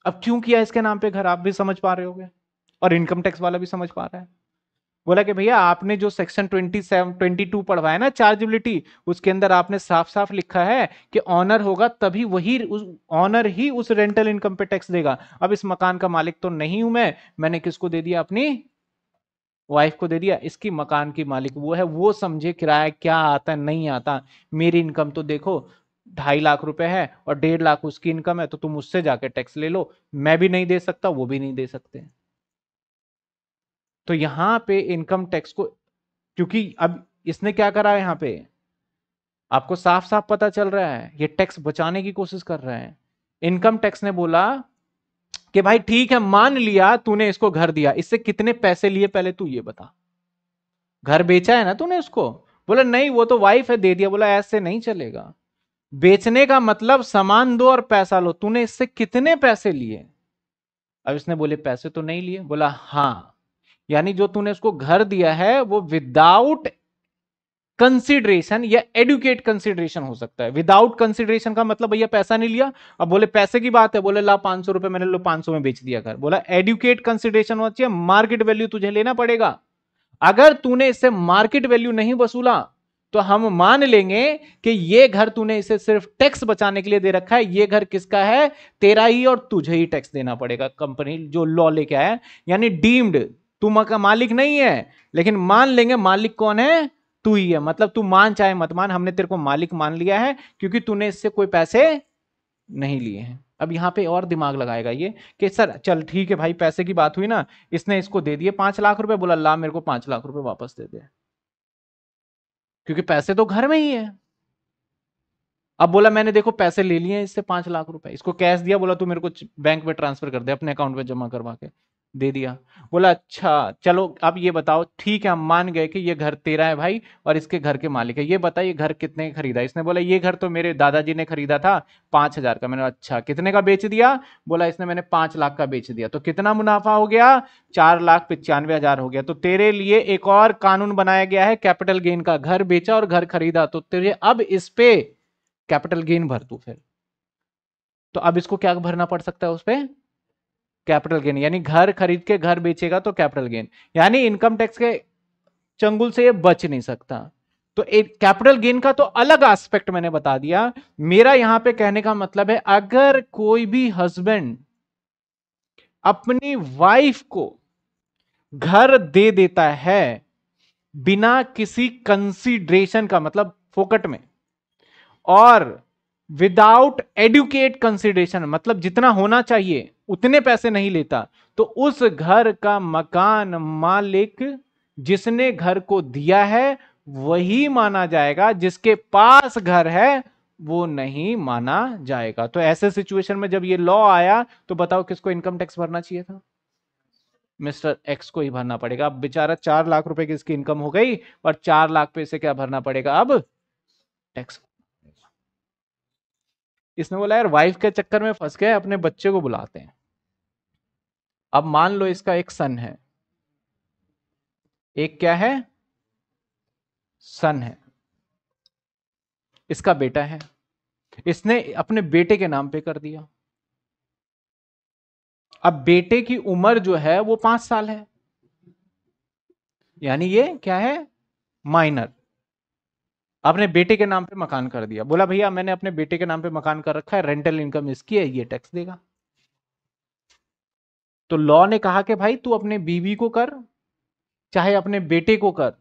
अब क्यों किया इसके नाम पे घर आप भी समझ पा रहे हो और इनकम टैक्स वाला भी समझ पा रहा है बोला कि भैया आपने जो section twenty seven twenty two पढ़वाया ना चार्जेबिलिटी उसके अंदर आपने साफ साफ लिखा है कि ऑनर होगा तभी वही ऑनर ही उस रेंटल इनकम पे टैक्स देगा अब इस मकान का मालिक तो नहीं हूं मैं मैंने किसको दे दिया अपनी वाइफ को दे दिया इसकी मकान की मालिक वो है वो समझे किराया क्या आता नहीं आता मेरी इनकम तो देखो ढाई लाख रुपए है और डेढ़ लाख उसकी इनकम है तो तुम उससे जाके टैक्स ले लो मैं भी नहीं दे सकता वो भी नहीं दे सकते तो यहां पे इनकम टैक्स को क्योंकि अब इसने क्या करा है पे आपको साफ साफ पता चल रहा है ये टैक्स बचाने की कोशिश कर रहे हैं इनकम टैक्स ने बोला कि भाई ठीक है मान लिया तूने इसको घर दिया इससे कितने पैसे लिए पहले तू ये बता घर बेचा है ना तूने उसको बोला नहीं वो तो वाइफ है दे दिया बोला ऐसे नहीं चलेगा बेचने का मतलब सामान दो और पैसा लो तूने इससे कितने पैसे लिए अब इसने बोले पैसे तो नहीं लिए बोला हाँ यानी जो तूने उसको घर दिया है वो विदाउट कंसिडरेशन या एडुकेट कंसिडरेशन हो सकता है विदाउट कंसिडरेशन का मतलब भैया पैसा नहीं लिया अब बोले पैसे की बात है बोले ला पांच सौ रुपए मैंने लो पांच सौ में बेच दिया घर बोला एडुकेट कंसिडरेशन होना चाहिए मार्केट वैल्यू तुझे लेना पड़ेगा अगर तूने इससे मार्केट वैल्यू नहीं वसूला तो हम मान लेंगे कि ये घर तूने इसे सिर्फ टैक्स बचाने के लिए दे रखा है ये घर किसका है तेरा ही और तुझे ही टैक्स देना पड़ेगा कंपनी जो लॉ लेके आया यानी डीम्ड तू मालिक नहीं है लेकिन मान लेंगे मालिक कौन है तू ही है मतलब तू मान चाहे मत मान हमने तेरे को मालिक मान लिया है क्योंकि तूने इससे कोई पैसे नहीं लिए हैं अब यहाँ पे और दिमाग लगाएगा ये कि सर चल ठीक है भाई पैसे की बात हुई ना इसने इसको दे दिए पांच लाख रुपए बोला अल्लाह मेरे को पांच लाख रुपए वापस दे दे क्योंकि पैसे तो घर में ही है अब बोला मैंने देखो पैसे ले लिए इससे पांच लाख रुपए इसको कैश दिया बोला तू मेरे को बैंक में ट्रांसफर कर दे अपने अकाउंट में जमा करवा के दे दिया बोला अच्छा चलो अब ये बताओ ठीक है हम मान गए कि ये घर तेरा है भाई और इसके घर के मालिक है ये बताइए घर कितने का खरीदा इसने बोला ये घर तो मेरे दादाजी ने खरीदा था पांच हजार का मैंने अच्छा कितने का बेच दिया बोला इसने मैंने पांच लाख का बेच दिया तो कितना मुनाफा हो गया चार लाख पिचानवे हजार हो गया तो तेरे लिए एक और कानून बनाया गया है कैपिटल गेन का घर बेचा और घर खरीदा तो तेरे अब इस पे कैपिटल गेन भर तू फिर तो अब इसको क्या भरना पड़ सकता है उस पर कैपिटल गेन यानी घर खरीद के घर बेचेगा तो कैपिटल गेन यानी इनकम टैक्स के चंगुल से ये बच नहीं सकता तो एक कैपिटल गेन का तो अलग एस्पेक्ट मैंने बता दिया मेरा यहां पे कहने का मतलब है अगर कोई भी हस्बैंड अपनी वाइफ को घर दे देता है बिना किसी कंसीडरेशन का मतलब फोकट में और विदाउट एडुकेट कंसीडरेशन मतलब जितना होना चाहिए उतने पैसे नहीं लेता तो उस घर का मकान मालिक जिसने घर को दिया है वही माना जाएगा जिसके पास घर है वो नहीं माना जाएगा तो ऐसे सिचुएशन में जब ये लॉ आया तो बताओ किसको इनकम टैक्स भरना चाहिए था मिस्टर एक्स को ही भरना पड़ेगा अब बेचारा चार लाख रुपए की इसकी इनकम हो गई और चार लाख पे इसे क्या भरना पड़ेगा अब टैक्स इसने बोला यार वाइफ के चक्कर में फंस गए अपने बच्चे को बुलाते हैं अब मान लो इसका एक सन है एक क्या है सन है इसका बेटा है इसने अपने बेटे के नाम पे कर दिया अब बेटे की उम्र जो है वो पांच साल है यानी ये क्या है माइनर अपने बेटे के नाम पे मकान कर दिया बोला भैया मैंने अपने बेटे के नाम पे मकान कर रखा है रेंटल इनकम इसकी है ये टैक्स देगा तो लॉ ने कहा कि भाई तू अपने बीवी को कर चाहे अपने बेटे को कर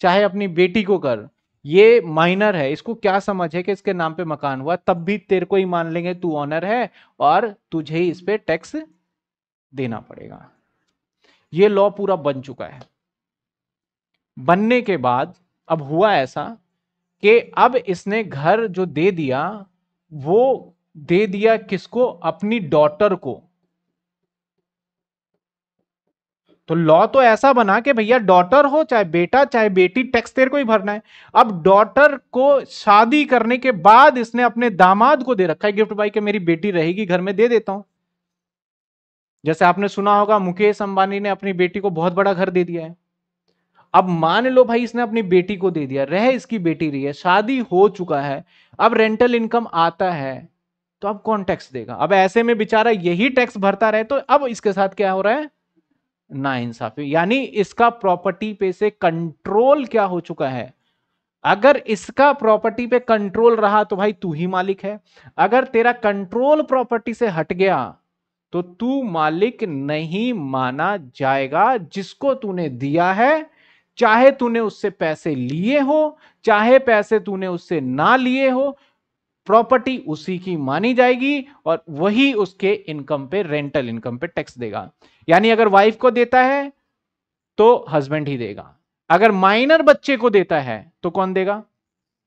चाहे अपनी बेटी को कर ये माइनर है इसको क्या समझ है कि इसके नाम पे मकान हुआ तब भी तेरे को ही मान लेंगे तू ऑनर है और तुझे ही इस पे टैक्स देना पड़ेगा ये लॉ पूरा बन चुका है बनने के बाद अब हुआ ऐसा कि अब इसने घर जो दे दिया वो दे दिया किसको अपनी डॉटर को तो लॉ तो ऐसा बना कि भैया डॉटर हो चाहे बेटा चाहे बेटी टैक्स तेरे को ही भरना है अब डॉटर को शादी करने के बाद इसने अपने दामाद को दे रखा है गिफ्ट भाई के मेरी बेटी रहेगी घर में दे देता हूं जैसे आपने सुना होगा मुकेश अंबानी ने अपनी बेटी को बहुत बड़ा घर दे दिया है अब मान लो भाई इसने अपनी बेटी को दे दिया रह इसकी बेटी रही है शादी हो चुका है अब रेंटल इनकम आता है तो अब कौन टैक्स देगा अब ऐसे में बेचारा यही टैक्स भरता रहे तो अब इसके साथ क्या हो रहा है नाइंसाफी यानी इसका प्रॉपर्टी पे से कंट्रोल क्या हो चुका है अगर इसका प्रॉपर्टी पे कंट्रोल रहा तो भाई तू ही मालिक है अगर तेरा कंट्रोल प्रॉपर्टी से हट गया तो तू मालिक नहीं माना जाएगा जिसको तूने दिया है चाहे तूने उससे पैसे लिए हो चाहे पैसे तूने उससे ना लिए हो प्रॉपर्टी उसी की मानी जाएगी और वही उसके इनकम पे रेंटल इनकम पे टैक्स देगा यानी अगर वाइफ को देता है तो हस्बैंड ही देगा अगर माइनर बच्चे को देता है तो कौन देगा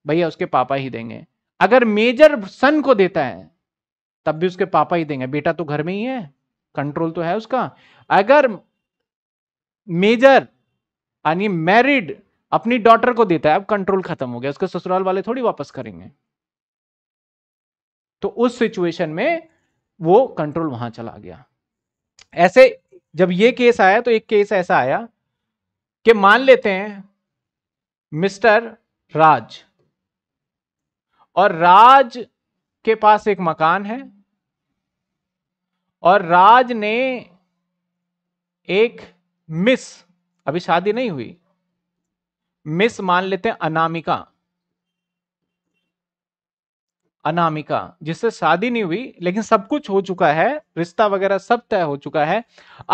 भैया उसके पापा ही देंगे अगर मेजर सन को देता है तब भी उसके पापा ही देंगे बेटा तो घर में ही है कंट्रोल तो है उसका अगर मेजर यानी मैरिड अपनी डॉटर को देता है अब कंट्रोल खत्म हो गया उसके ससुराल वाले थोड़ी वापस करेंगे तो उस सिचुएशन में वो कंट्रोल वहां चला गया ऐसे जब ये केस आया तो एक केस ऐसा आया कि मान लेते हैं मिस्टर राज और राज के पास एक मकान है और राज ने एक मिस अभी शादी नहीं हुई मिस मान लेते हैं अनामिका अनामिका जिससे शादी नहीं हुई लेकिन सब कुछ हो चुका है रिश्ता वगैरह सब तय हो चुका है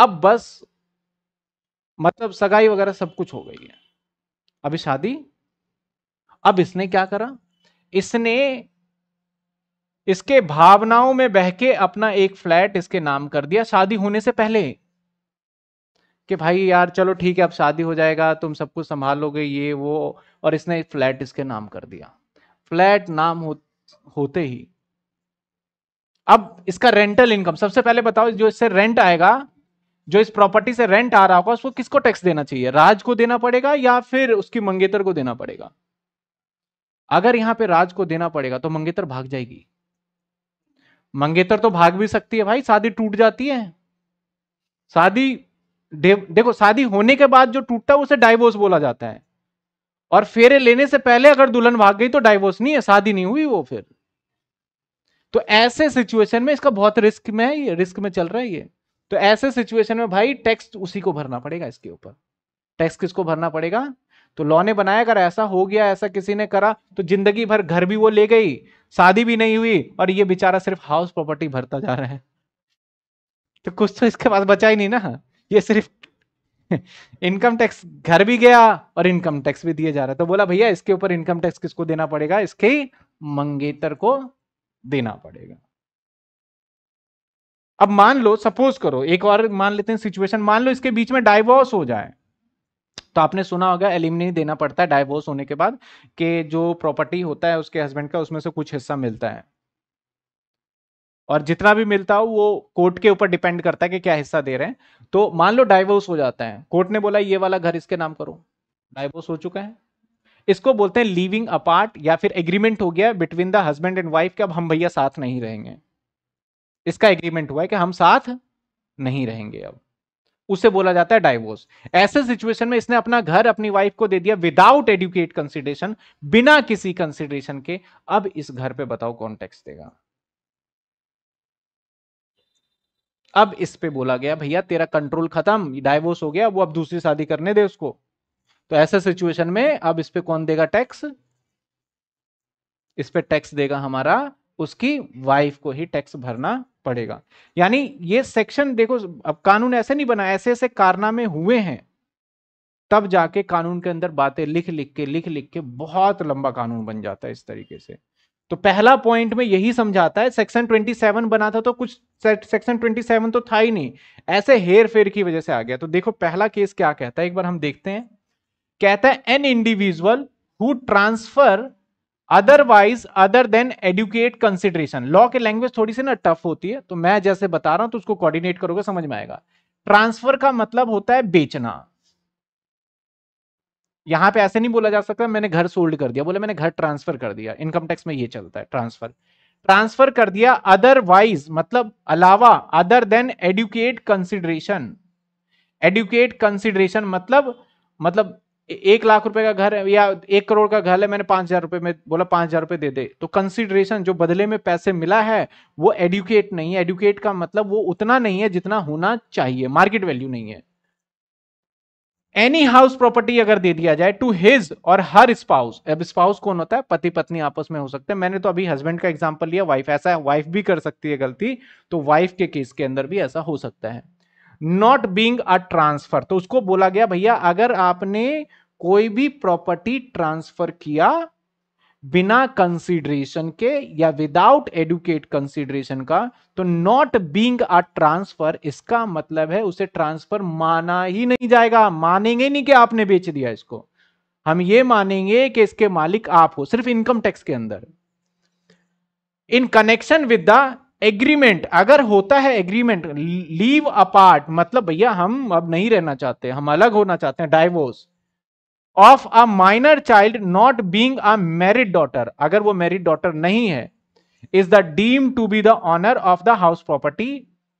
अब बस मतलब सगाई वगैरह सब कुछ हो गई है अभी शादी अब इसने क्या करा इसने इसके भावनाओं में बहके अपना एक फ्लैट इसके नाम कर दिया शादी होने से पहले कि भाई यार चलो ठीक है अब शादी हो जाएगा तुम सब कुछ संभालोगे ये वो और इसने फ्लैट इसके नाम कर दिया फ्लैट नाम हो होते ही अब इसका रेंटल इनकम सबसे पहले बताओ जो इससे रेंट आएगा जो इस प्रॉपर्टी से रेंट आ रहा होगा उसको किसको टैक्स देना चाहिए राज को देना पड़ेगा या फिर उसकी मंगेतर को देना पड़ेगा अगर यहां पे राज को देना पड़ेगा तो मंगेतर भाग जाएगी मंगेतर तो भाग भी सकती है भाई शादी टूट जाती है शादी देखो शादी होने के बाद जो टूटता है उसे डाइवोर्स बोला जाता है और फेरे लेने से पहले अगर दुल्हन भाग गई तो डाइवोर्स नहीं है शादी नहीं हुई वो फिर तो ऐसे सिचुएशन में इसका बहुत रिस्क में है ये रिस्क में चल रहा है ये तो ऐसे सिचुएशन में भाई टैक्स उसी को भरना पड़ेगा इसके ऊपर टैक्स किसको भरना पड़ेगा तो लॉ ने बनाया अगर ऐसा हो गया ऐसा किसी ने करा तो जिंदगी भर घर भी वो ले गई शादी भी नहीं हुई और ये बेचारा सिर्फ हाउस प्रॉपर्टी भरता जा रहा है तो कुछ तो इसके पास बचा ही नहीं ना ये सिर्फ इनकम टैक्स घर भी गया और इनकम टैक्स भी दिया जा रहा है तो बोला भैया इसके ऊपर इनकम टैक्स किसको देना पड़ेगा इसके मंगेतर को देना पड़ेगा अब मान लो सपोज करो एक और मान लेते हैं सिचुएशन मान लो इसके बीच में डाइवोर्स हो जाए तो आपने सुना होगा एलिमनी देना पड़ता है डाइवोर्स होने के बाद कि जो प्रॉपर्टी होता है उसके हस्बैंड का उसमें से कुछ हिस्सा मिलता है और जितना भी मिलता हो वो कोर्ट के ऊपर डिपेंड करता है कि क्या हिस्सा दे रहे हैं तो मान लो डाइवोर्स हो जाता है कोर्ट ने बोला ये वाला घर इसके नाम करो डाइवोर्स हो चुका है इसको बोलते हैं लिविंग अपार्ट या फिर एग्रीमेंट हो गया between the husband and wife के अब हम भैया साथ नहीं रहेंगे इसका एग्रीमेंट हुआ है कि हम साथ नहीं रहेंगे अब उसे बोला जाता है डाइवोर्स ऐसे सिचुएशन में इसने अपना घर अपनी वाइफ को दे दिया विदाउट एडुकेट कंसिडरेशन बिना किसी कंसिडरेशन के अब इस घर पे बताओ कौन टैक्स देगा अब इस पे बोला गया भैया तेरा कंट्रोल खत्म डाइवोर्स हो गया वो अब दूसरी शादी करने दे उसको तो ऐसे सिचुएशन में अब इस पे कौन देगा टैक्स इस पे टैक्स देगा हमारा उसकी वाइफ को ही टैक्स भरना पड़ेगा यानी ये सेक्शन देखो अब कानून ऐसे नहीं बना ऐसे ऐसे कारनामे हुए हैं तब जाके कानून के अंदर बातें लिख लिख के लिख लिख के बहुत लंबा कानून बन जाता है इस तरीके से तो पहला पॉइंट में यही समझाता है सेक्शन 27 बना था तो कुछ सेक्शन 27 तो था ही नहीं ऐसे हेर फेर की वजह से आ गया तो देखो पहला केस क्या कहता है एक बार हम देखते हैं कहता है an individual who transfer otherwise other than adequate consideration law के लैंग्वेज थोड़ी सी ना टफ होती है तो मैं जैसे बता रहा हूं तो उसको कॉर्डिनेट करोगे समझ में आएगा ट्रांसफर का मतलब होता है बेचना यहाँ पे ऐसे नहीं बोला जा सकता मैंने घर सोल्ड कर दिया बोले मैंने घर ट्रांसफर कर दिया इनकम टैक्स में ये चलता है ट्रांसफर ट्रांसफर कर दिया अदरवाइज मतलब अलावा other than adequate consideration adequate consideration मतलब मतलब एक लाख रुपए का घर है या एक करोड़ का घर है मैंने पांच हजार रुपए में बोला पांच हजार रुपए दे दे तो कंसिडरेशन जो बदले में पैसे मिला है वो एडुकेट नहीं है एडुकेट का मतलब वो उतना नहीं है जितना होना चाहिए मार्केट वैल्यू नहीं है एनी हाउस प्रॉपर्टी अगर दे दिया जाए to his or her spouse अब स्पाउस कौन होता है पति पत्नी आपस में हो सकते हैं मैंने तो अभी हस्बैंड का एग्जाम्पल लिया वाइफ ऐसा है वाइफ भी कर सकती है गलती तो वाइफ के केस के अंदर भी ऐसा हो सकता है नॉट बींग अ ट्रांसफर तो उसको बोला गया भैया अगर आपने कोई भी प्रॉपर्टी ट्रांसफर किया बिना कंसिडरेशन के या विदाउट एडुकेट कंसिडरेशन का तो नॉट बींग अ ट्रांसफर इसका मतलब है उसे ट्रांसफर माना ही नहीं जाएगा मानेंगे नहीं कि आपने बेच दिया इसको हम ये मानेंगे कि इसके मालिक आप हो सिर्फ इनकम टैक्स के अंदर in connection with the agreement अगर होता है एग्रीमेंट लीव अपार्ट मतलब भैया हम अब नहीं रहना चाहते हम अलग होना चाहते हैं divorce of a minor child not being a married daughter अगर वो मैरिड डॉटर नहीं है is the deem to be the owner of the house property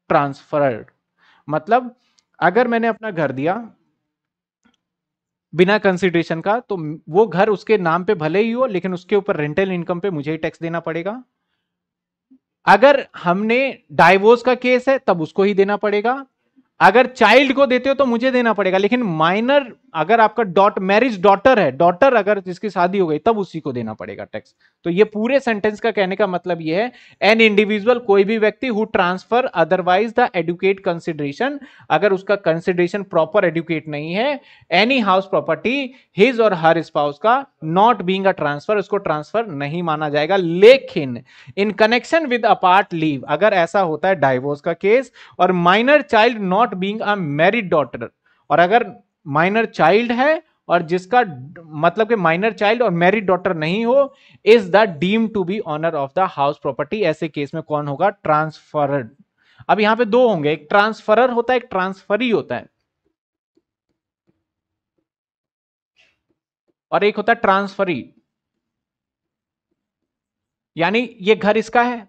transferred मतलब अगर मैंने अपना घर दिया बिना कंसिडरेशन का तो वो घर उसके नाम पे भले ही हो लेकिन उसके ऊपर रेंटल इनकम पे मुझे ही टैक्स देना पड़ेगा अगर हमने डाइवोर्स का केस है तब उसको ही देना पड़ेगा अगर चाइल्ड को देते हो तो मुझे देना पड़ेगा लेकिन माइनर अगर आपका डॉट मैरिज डॉटर है डॉटर अगर जिसकी शादी हो गई तब उसी को देना पड़ेगा टैक्स तो ये पूरे सेंटेंस का कहने का मतलब ये है एन इंडिविजुअल कोई भी व्यक्ति who transfer otherwise the adequate consideration अगर उसका कंसिडरेशन प्रॉपर एडुकेट नहीं है any house property his or her spouse का नॉट बींग अ ट्रांसफर उसको ट्रांसफर नहीं माना जाएगा लेकिन in connection with apart live अगर ऐसा होता है डाइवोर्स का केस और minor child not being a married daughter और अगर माइनर चाइल्ड है और जिसका मतलब कि माइनर चाइल्ड और मैरिड डॉटर नहीं हो is the deem to be owner of the house property ऐसे केस में कौन होगा ट्रांसफर अब यहां पे दो होंगे एक ट्रांसफरर होता है एक ट्रांसफरी होता है और एक होता है ट्रांसफरी यानी ये घर इसका है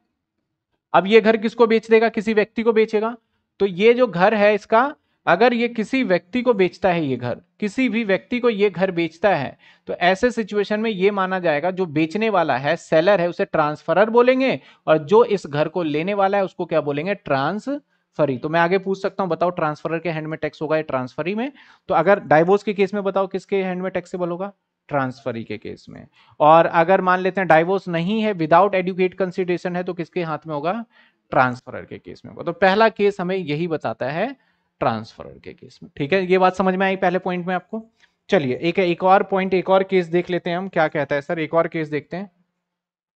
अब ये घर किसको बेच देगा किसी व्यक्ति को बेचेगा तो ये जो घर है इसका अगर ये किसी व्यक्ति को बेचता है ये घर किसी भी व्यक्ति को ये घर बेचता है तो ऐसे सिचुएशन में ये माना जाएगा जो बेचने वाला है सेलर है उसे ट्रांसफरर बोलेंगे और जो इस घर को लेने वाला है उसको क्या बोलेंगे ट्रांस ट्रांसफरी तो मैं आगे पूछ सकता हूं बताओ ट्रांसफरर के हैंड में टैक्स होगा या ट्रांसफरी में तो अगर डाइवोर्स के केस में बताओ किसके हैंड में टैक्सेबल होगा ट्रांसफरी के केस में और अगर मान लेते हैं डाइवोर्स नहीं है विदाउट एडुकेट कंसिडरेशन है तो किसके हाथ में होगा ट्रांसफरर के केस में होगा तो पहला केस हमें यही बताता है ट्रांसफर के केस में ठीक है ये बात समझ में आई पहले पॉइंट में आपको चलिए एक एक और पॉइंट एक और केस देख लेते हैं हम क्या कहता है सर एक और केस देखते हैं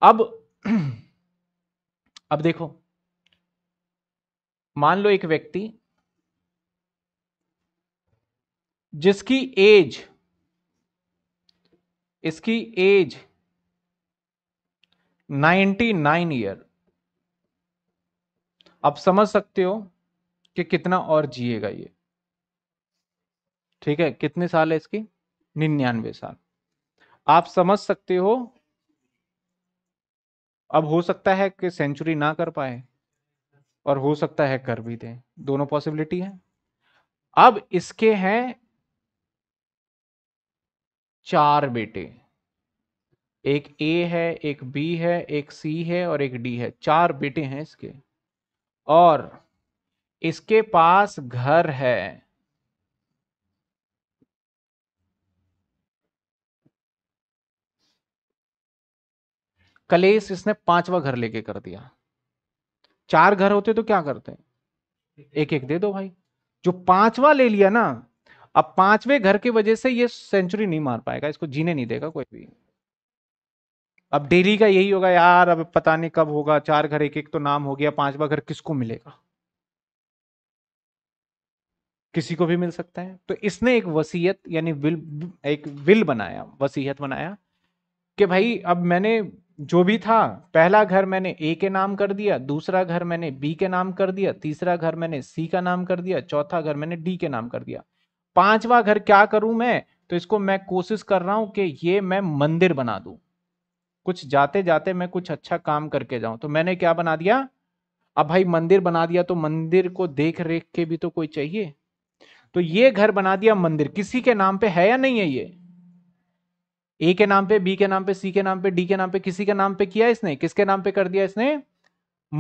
अब *clears throat* अब देखो मान लो एक व्यक्ति जिसकी एज इसकी एज 99 ईयर आप समझ सकते हो कि कितना और जिएगा ये ठीक है कितने साल है इसकी निन्यानवे साल आप समझ सकते हो अब हो सकता है कि सेंचुरी ना कर पाए और हो सकता है कर भी दें दोनों पॉसिबिलिटी है अब इसके हैं चार बेटे एक ए है एक बी है एक सी है और एक डी है चार बेटे हैं इसके और इसके पास घर है कलेश इसने पांचवा घर लेके कर दिया चार घर होते तो क्या करते एक एक दे दो भाई जो पांचवा ले लिया ना अब पांचवें घर की वजह से ये सेंचुरी नहीं मार पाएगा इसको जीने नहीं देगा कोई भी अब डेली का यही होगा यार अब पता नहीं कब होगा चार घर एक एक तो नाम हो गया पांचवा घर किसको मिलेगा किसी को भी मिल सकता है तो इसने एक वसीयत यानी विल एक विल बनाया वसीयत बनाया कि भाई अब मैंने जो भी था पहला घर मैंने ए के नाम कर दिया दूसरा घर मैंने बी के नाम कर दिया तीसरा घर मैंने सी का नाम कर दिया चौथा घर मैंने डी के नाम कर दिया पांचवा घर क्या करूं मैं तो इसको मैं कोशिश कर रहा हूं कि ये मैं मंदिर बना दू कुछ जाते जाते मैं कुछ अच्छा काम करके जाऊं तो मैंने क्या बना दिया अब भाई मंदिर बना दिया तो मंदिर को देख रेख के भी तो कोई चाहिए तो ये घर बना दिया मंदिर किसी के नाम पे है या नहीं है ये ए के नाम पे बी के नाम पे सी के नाम पे डी के नाम पे किसी के नाम पे किया इसने किसके नाम पे कर दिया इसने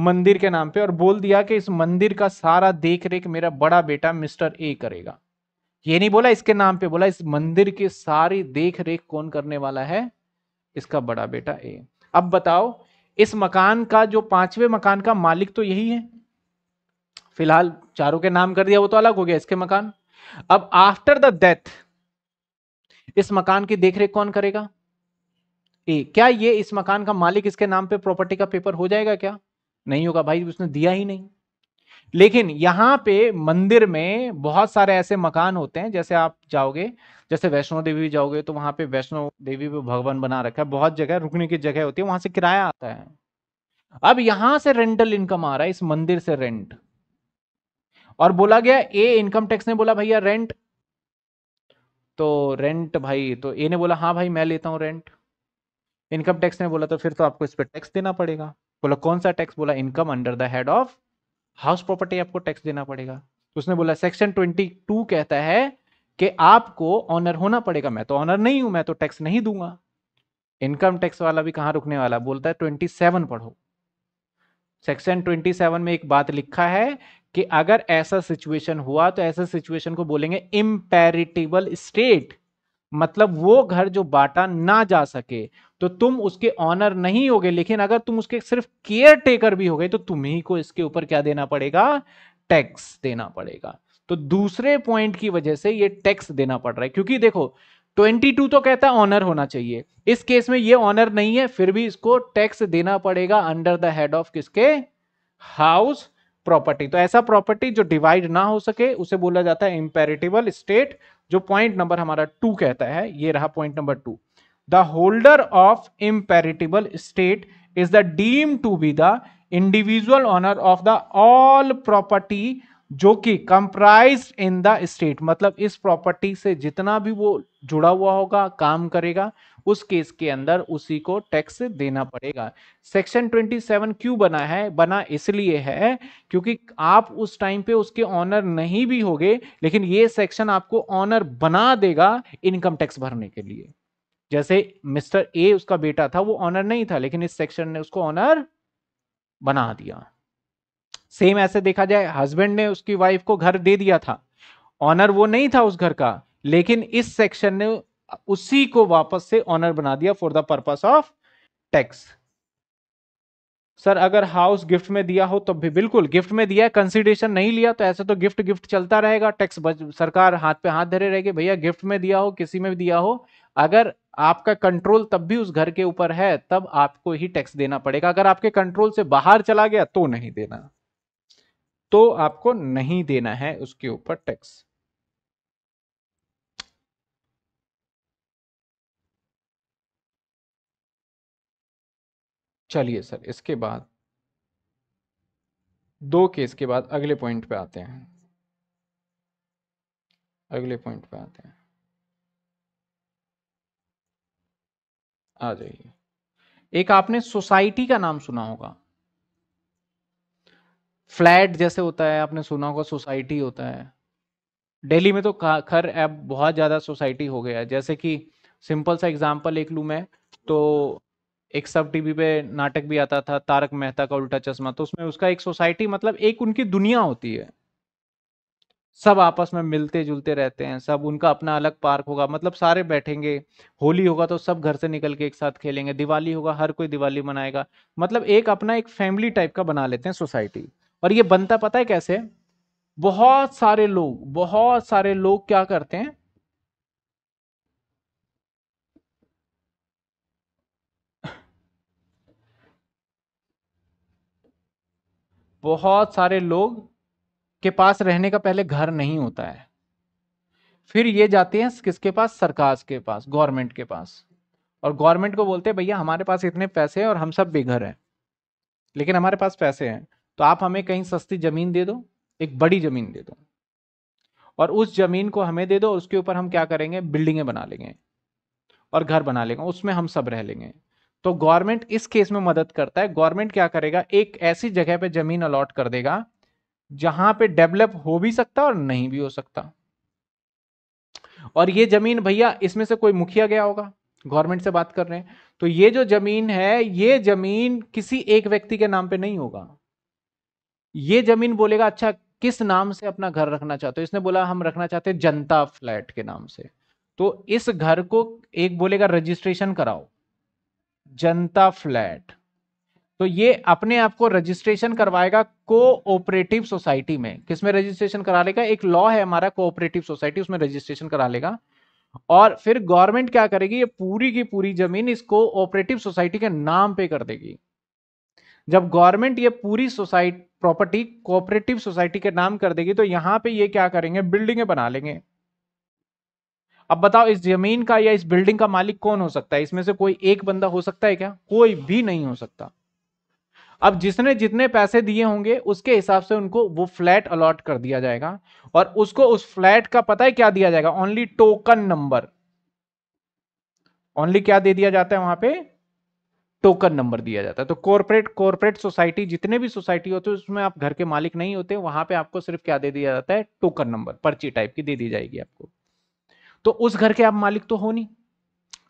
मंदिर के नाम पे और बोल दिया कि इस मंदिर का सारा देख रेख मेरा बड़ा बेटा मिस्टर ए करेगा ये नहीं बोला इसके नाम पे बोला इस मंदिर की सारी देख रेख कौन करने वाला है इसका बड़ा बेटा ए अब बताओ इस मकान का जो पांचवे मकान का मालिक तो यही है फिलहाल चारों के नाम कर दिया वो तो अलग हो गया इसके मकान अब आफ्टर द डेथ इस मकान की देखरेख कौन करेगा ए क्या ये इस मकान का मालिक इसके नाम पे प्रॉपर्टी का पेपर हो जाएगा क्या नहीं होगा भाई उसने दिया ही नहीं लेकिन यहां पे मंदिर में बहुत सारे ऐसे मकान होते हैं जैसे आप जाओगे जैसे वैष्णो देवी जाओगे तो वहां पे वैष्णो देवी भी भगवान बना रखा है बहुत जगह रुकने की जगह होती है वहां से किराया आता है अब यहां से रेंटल इनकम आ रहा है इस मंदिर से रेंट और बोला गया ए इनकम टैक्स ने बोला भैया रेंट तो रेंट भाई तो ए ने बोला हाँ भाई मैं लेता हूँ रेंट इनकम टैक्स ने बोला तो फिर तो आपको इस पर टैक्स देना पड़ेगा बोला कौन सा टैक्स बोला income under the head of house property आपको टैक्स देना पड़ेगा तो उसने बोला सेक्शन ट्वेंटी टू कहता है कि आपको ऑनर होना पड़ेगा मैं तो ऑनर नहीं हूं मैं तो टैक्स नहीं दूंगा इनकम टैक्स वाला भी कहां रुकने वाला बोलता है ट्वेंटी सेवन पढ़ो सेक्शन ट्वेंटी सेवन में एक बात लिखा है कि अगर ऐसा सिचुएशन हुआ तो ऐसा सिचुएशन को बोलेंगे इम्पेरिटेबल स्टेट मतलब वो घर जो बांटा ना जा सके तो तुम उसके ऑनर नहीं होगे लेकिन अगर तुम उसके सिर्फ केयर टेकर भी हो गए तो तुम्ही को इसके ऊपर क्या देना पड़ेगा टैक्स देना पड़ेगा तो दूसरे पॉइंट की वजह से ये टैक्स देना पड़ रहा है क्योंकि देखो 22 तो कहता है ऑनर होना चाहिए इस केस में ये ऑनर नहीं है फिर भी इसको टैक्स देना पड़ेगा अंडर द हेड ऑफ किसके हाउस प्रॉपर्टी तो ऐसा प्रॉपर्टी जो डिवाइड ना हो सके उसे बोला जाता है इम्पेरेटिवल स्टेट जो पॉइंट नंबर हमारा टू कहता है ये रहा point number two the holder of impartible estate is the deem to be the individual owner of the all property जो कि कंप्राइज इन द स्टेट मतलब इस प्रॉपर्टी से जितना भी वो जुड़ा हुआ होगा काम करेगा उस केस के अंदर उसी को टैक्स देना पड़ेगा सेक्शन 27 क्यों बना है बना इसलिए है क्योंकि आप उस टाइम पे उसके ऑनर नहीं भी होगे लेकिन ये सेक्शन आपको ऑनर बना देगा इनकम टैक्स भरने के लिए जैसे मिस्टर ए उसका बेटा था वो ऑनर नहीं था लेकिन इस सेक्शन ने उसको ऑनर बना दिया सेम ऐसे देखा जाए हस्बैंड ने उसकी वाइफ को घर दे दिया था ऑनर वो नहीं था उस घर का लेकिन इस सेक्शन ने उसी को वापस से ऑनर बना दिया for the purpose of tax sir अगर हाउस गिफ्ट में दिया हो तो भी बिल्कुल गिफ्ट में दिया है कंसिडरेशन नहीं लिया तो ऐसे तो गिफ्ट गिफ्ट चलता रहेगा टैक्स सरकार हाथ पे हाथ धरे रहेगी भैया गिफ्ट में दिया हो किसी में भी दिया हो अगर आपका कंट्रोल तब भी उस घर के ऊपर है तब आपको ही टैक्स देना पड़ेगा अगर आपके कंट्रोल से बाहर चला गया तो नहीं देना तो आपको नहीं देना है उसके ऊपर टैक्स चलिए सर इसके बाद दो केस के बाद अगले पॉइंट पे आते हैं अगले पॉइंट पे आते हैं आ जाइए एक आपने सोसाइटी का नाम सुना होगा फ्लैट जैसे होता है आपने सुना होगा सोसाइटी होता है दिल्ली में तो खर अब बहुत ज़्यादा सोसाइटी हो गया है जैसे कि सिंपल सा एग्जांपल एक लू मैं तो एक सब टीवी पे नाटक भी आता था तारक मेहता का उल्टा चश्मा तो उसमें उसका एक सोसाइटी मतलब एक उनकी दुनिया होती है सब आपस में मिलते जुलते रहते हैं सब उनका अपना अलग पार्क होगा मतलब सारे बैठेंगे होली होगा तो सब घर से निकल के एक साथ खेलेंगे दिवाली होगा हर कोई दिवाली मनाएगा मतलब एक अपना एक फैमिली टाइप का बना लेते हैं सोसाइटी और ये बनता पता है कैसे बहुत सारे लोग बहुत सारे लोग क्या करते हैं बहुत सारे लोग के पास रहने का पहले घर नहीं होता है फिर ये जाते हैं किसके पास सरकार के पास गवर्नमेंट के पास और गवर्नमेंट को बोलते हैं भैया हमारे पास इतने पैसे हैं और हम सब बेघर हैं लेकिन हमारे पास पैसे हैं तो आप हमें कहीं सस्ती ज़मीन दे दो एक बड़ी ज़मीन दे दो और उस ज़मीन को हमें दे दो उसके ऊपर हम क्या करेंगे बिल्डिंगें बना लेंगे और घर बना लेंगे उसमें हम सब रह लेंगे तो गवर्नमेंट इस केस में मदद करता है गवर्नमेंट क्या करेगा एक ऐसी जगह पे जमीन अलॉट कर देगा जहां पे डेवलप हो भी सकता और नहीं भी हो सकता और ये जमीन भैया इसमें से कोई मुखिया गया होगा गवर्नमेंट से बात कर रहे हैं तो ये जो जमीन है ये जमीन किसी एक व्यक्ति के नाम पे नहीं होगा ये जमीन बोलेगा अच्छा किस नाम से अपना घर रखना चाहते हो इसने बोला हम रखना चाहते हैं जनता फ्लैट के नाम से तो इस घर को एक बोलेगा रजिस्ट्रेशन कराओ जनता फ्लैट तो ये अपने आप को रजिस्ट्रेशन करवाएगा कोऑपरेटिव सोसाइटी में किसमें रजिस्ट्रेशन करा लेगा एक लॉ है हमारा कोऑपरेटिव सोसाइटी उसमें रजिस्ट्रेशन करा लेगा और फिर गवर्नमेंट क्या करेगी ये पूरी की पूरी जमीन इस कोऑपरेटिव सोसाइटी के नाम पे कर देगी जब गवर्नमेंट ये पूरी सोसाइटी प्रॉपर्टी कोऑपरेटिव सोसाइटी के नाम कर देगी तो यहां पे ये क्या करेंगे बिल्डिंगें बना लेंगे अब बताओ इस जमीन का या इस बिल्डिंग का मालिक कौन हो सकता है इसमें से कोई एक बंदा हो सकता है क्या कोई भी नहीं हो सकता अब जिसने जितने पैसे दिए होंगे उसके हिसाब से उनको वो फ्लैट अलॉट कर दिया जाएगा और उसको उस फ्लैट का पता है क्या दिया जाएगा ओनली टोकन नंबर ओनली क्या दे दिया जाता है वहां पे टोकन नंबर दिया जाता है तो कॉर्पोरेट कॉर्पोरेट सोसाइटी जितने भी सोसाइटी होते हैं उसमें आप घर के मालिक नहीं होते वहां पे आपको सिर्फ क्या दे दिया जाता है टोकन नंबर पर्ची टाइप की दे दी जाएगी आपको तो उस घर के आप मालिक तो हो नहीं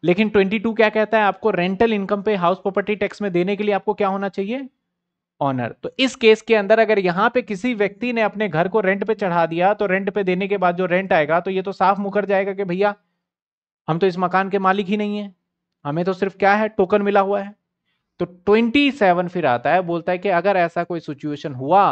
लेकिन 22 क्या कहता है आपको रेंटल इनकम पे हाउस प्रॉपर्टी टैक्स में देने के लिए आपको क्या होना चाहिए ऑनर तो इस केस के अंदर अगर यहां पे किसी व्यक्ति ने अपने घर को रेंट पे चढ़ा दिया तो रेंट पे देने के बाद जो रेंट आएगा तो ये तो साफ मुकर जाएगा कि भैया हम तो इस मकान के मालिक ही नहीं है हमें तो सिर्फ क्या है टोकन मिला हुआ है तो 27 फिर आता है बोलता है कि अगर ऐसा कोई सिचुएशन हुआ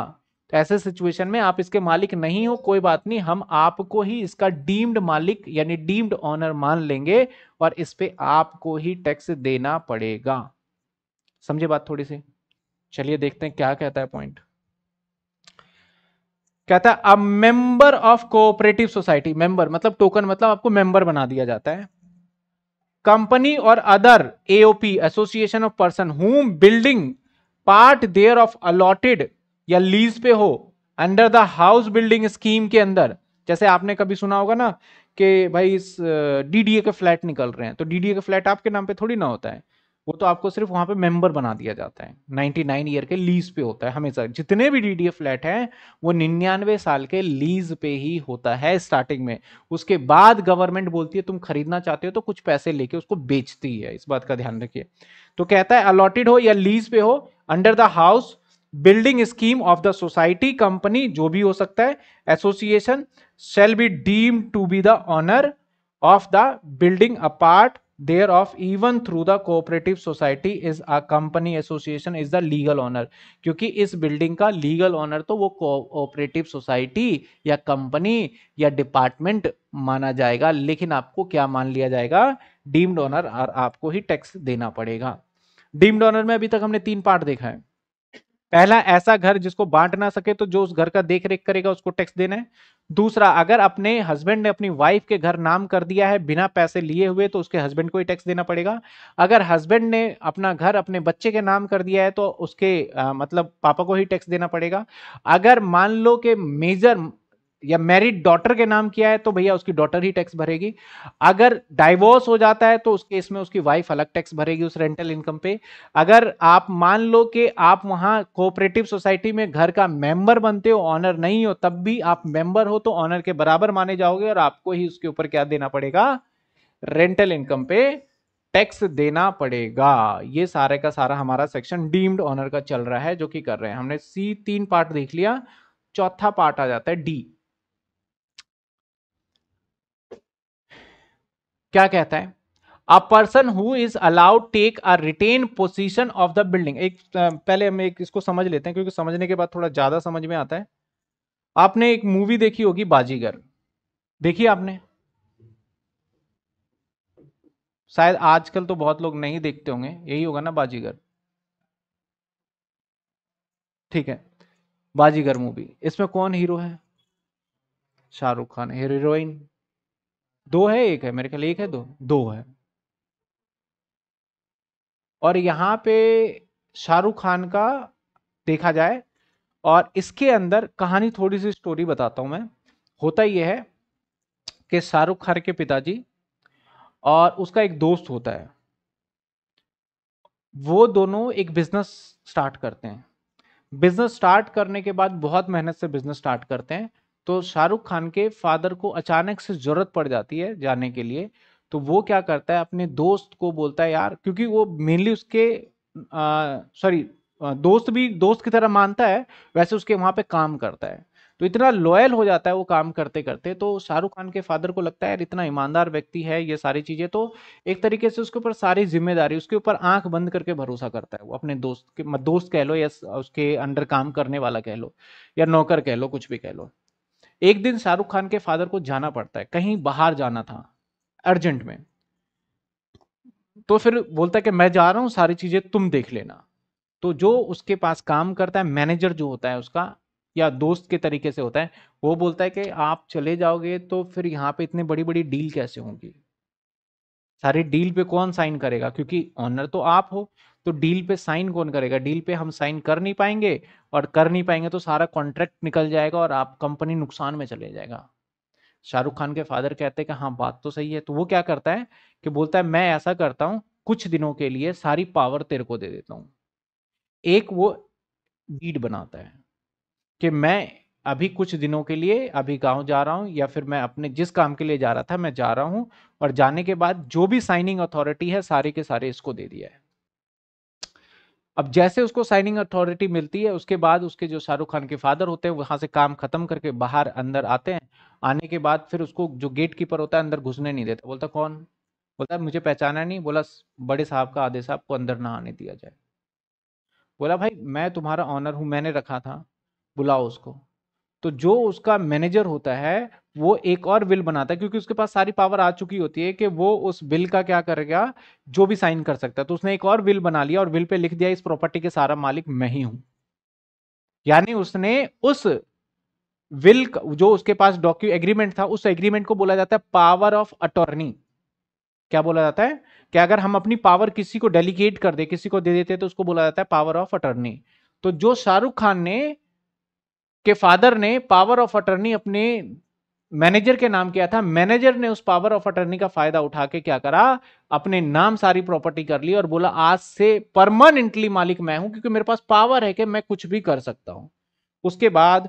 तो ऐसे सिचुएशन में आप इसके मालिक नहीं हो कोई बात नहीं हम आपको ही इसका डीम्ड मालिक यानी डीम्ड ऑनर मान लेंगे और इस पर आपको ही टैक्स देना पड़ेगा समझे बात थोड़ी सी चलिए देखते हैं क्या कहता है पॉइंट कहता है a member of cooperative society member मतलब टोकन मतलब आपको मेंबर बना दिया जाता है कंपनी और other AOP association of person whom building part thereof allotted या लीज पे हो under the house building scheme के अंदर जैसे आपने कभी सुना होगा ना कि भाई इस डीडीए के फ्लैट निकल रहे हैं तो डीडीए के फ्लैट आपके नाम पे थोड़ी ना होता है वो तो आपको सिर्फ वहां पे मेंबर बना दिया जाता है 99 ईयर के लीज पे होता है हमेशा जितने भी डीडीए फ्लैट हैं वो निन्यानवे साल के लीज पे ही होता है स्टार्टिंग में उसके बाद गवर्नमेंट बोलती है तुम खरीदना चाहते हो तो कुछ पैसे लेके उसको बेचती है इस बात का ध्यान रखिए तो कहता है अलॉटेड हो या लीज पे हो under the house building scheme of the society company जो भी हो सकता है association shall be deem to be the owner of the building a part thereof even though the cooperative society is a company association is the legal owner क्योंकि इस building का legal owner तो वो cooperative society या company या department माना जाएगा लेकिन आपको क्या मान लिया जाएगा डीम्ड ऑनर और आपको ही टैक्स देना पड़ेगा डीम्ड ऑनर में अभी तक हमने तीन पार्ट देखा है पहला ऐसा घर जिसको बांट ना सके तो जो उस घर का देख रेख करेगा उसको टैक्स देना है दूसरा अगर अपने हस्बैंड ने अपनी वाइफ के घर नाम कर दिया है बिना पैसे लिए हुए तो उसके हस्बैंड को ही टैक्स देना पड़ेगा अगर हस्बैंड ने अपना घर अपने बच्चे के नाम कर दिया है तो उसके आ, मतलब पापा को ही टैक्स देना पड़ेगा अगर मान लो कि मेजर या मैरिड डॉटर के नाम किया है तो भैया उसकी डॉटर ही टैक्स भरेगी अगर डाइवोर्स हो जाता है तो उस केस में उसकी वाइफ अलग टैक्स भरेगी उस रेंटल इनकम पे अगर आप मान लो कि आप वहां कोऑपरेटिव सोसाइटी में घर का मेंबर बनते हो ऑनर नहीं हो तब भी आप मेंबर हो तो ऑनर के बराबर माने जाओगे और आपको ही उसके ऊपर क्या देना पड़ेगा रेंटल इनकम पे टैक्स देना पड़ेगा ये सारे का सारा हमारा सेक्शन डीम्ड ऑनर का चल रहा है जो कि कर रहे हैं हमने सी तीन पार्ट देख लिया चौथा पार्ट आ जाता है डी क्या कहता है a person who is allowed take a retain position of the building एक पहले हम एक इसको समझ लेते हैं क्योंकि समझने के बाद थोड़ा ज्यादा समझ में आता है आपने एक मूवी देखी होगी बाजीगर देखी आपने शायद आजकल तो बहुत लोग नहीं देखते होंगे यही होगा ना बाजीगर ठीक है बाजीगर मूवी इसमें कौन हीरो है शाहरुख खान हीरोइन दो है एक है मेरे ख्याल एक है दो दो है और यहाँ पे शाहरुख खान का देखा जाए और इसके अंदर कहानी थोड़ी सी स्टोरी बताता हूं मैं होता यह है कि शाहरुख खान के पिताजी और उसका एक दोस्त होता है वो दोनों एक बिजनेस स्टार्ट करते हैं बिजनेस स्टार्ट करने के बाद बहुत मेहनत से बिजनेस स्टार्ट करते हैं तो शाहरुख खान के फादर को अचानक से जरूरत पड़ जाती है जाने के लिए तो वो क्या करता है अपने दोस्त को बोलता है यार क्योंकि वो मेनली उसके सॉरी दोस्त भी दोस्त की तरह मानता है वैसे उसके वहां पे काम करता है तो इतना लॉयल हो जाता है वो काम करते करते तो शाहरुख खान के फादर को लगता है यार इतना ईमानदार व्यक्ति है ये सारी चीज़ें तो एक तरीके से उसके ऊपर सारी जिम्मेदारी उसके ऊपर आंख बंद करके भरोसा करता है वो अपने दोस्त के दोस्त कह लो या उसके अंडर काम करने वाला कह लो या नौकर कह लो कुछ भी कह लो एक दिन शाहरुख खान के फादर को जाना पड़ता है कहीं बाहर जाना था अर्जेंट में तो फिर बोलता है कि मैं जा रहा हूं सारी चीजें तुम देख लेना तो जो उसके पास काम करता है मैनेजर जो होता है उसका या दोस्त के तरीके से होता है वो बोलता है कि आप चले जाओगे तो फिर यहाँ पे इतनी बड़ी बड़ी डील कैसे होंगी सारी डील पे कौन साइन करेगा क्योंकि ऑनर तो आप हो तो डील पे साइन कौन करेगा डील पे हम साइन कर नहीं पाएंगे और कर नहीं पाएंगे तो सारा कॉन्ट्रैक्ट निकल जाएगा और आप कंपनी नुकसान में चले जाएगा शाहरुख खान के फादर कहते हैं कि हाँ बात तो सही है तो वो क्या करता है कि बोलता है मैं ऐसा करता हूँ कुछ दिनों के लिए सारी पावर तेरे को दे देता हूँ एक वो डीड बनाता है कि मैं अभी कुछ दिनों के लिए अभी गांव जा रहा हूँ या फिर मैं अपने जिस काम के लिए जा रहा था मैं जा रहा हूँ और जाने के बाद जो भी साइनिंग अथॉरिटी है सारे के सारे इसको दे दिया है अब जैसे उसको साइनिंग अथॉरिटी मिलती है उसके बाद उसके जो शाहरुख खान के फादर होते हैं वहां से काम खत्म करके बाहर अंदर आते हैं आने के बाद फिर उसको जो गेट कीपर होता है अंदर घुसने नहीं देता बोलता कौन बोलता मुझे पहचाना नहीं बोला बड़े साहब का आदेश आपको अंदर ना आने दिया जाए बोला भाई मैं तुम्हारा ऑनर हूँ मैंने रखा था बुलाओ उसको तो जो उसका मैनेजर होता है वो एक और बिल बनाता है क्योंकि उसके पास सारी पावर आ चुकी होती है कि वो उस बिल का क्या करेगा जो भी साइन कर सकता है तो उसने एक और बिल बना लिया और बिल पे लिख दिया इस प्रॉपर्टी के सारा मालिक मैं ही हूं यानी उसने उस विल जो उसके पास डॉक्यू एग्रीमेंट था उस एग्रीमेंट को बोला जाता है पावर ऑफ अटॉर्नी क्या बोला जाता है कि अगर हम अपनी पावर किसी को डेलीगेट कर दे किसी को दे देते हैं तो उसको बोला जाता है पावर ऑफ अटॉर्नी तो जो शाहरुख खान ने के फादर ने पावर ऑफ अटर्नी अपने मैनेजर के नाम किया था मैनेजर ने उस पावर ऑफ अटर्नी का फायदा उठा के क्या करा अपने नाम सारी प्रॉपर्टी कर ली और बोला आज से परमानेंटली मालिक मैं हूं क्योंकि मेरे पास पावर है कि मैं कुछ भी कर सकता हूं उसके बाद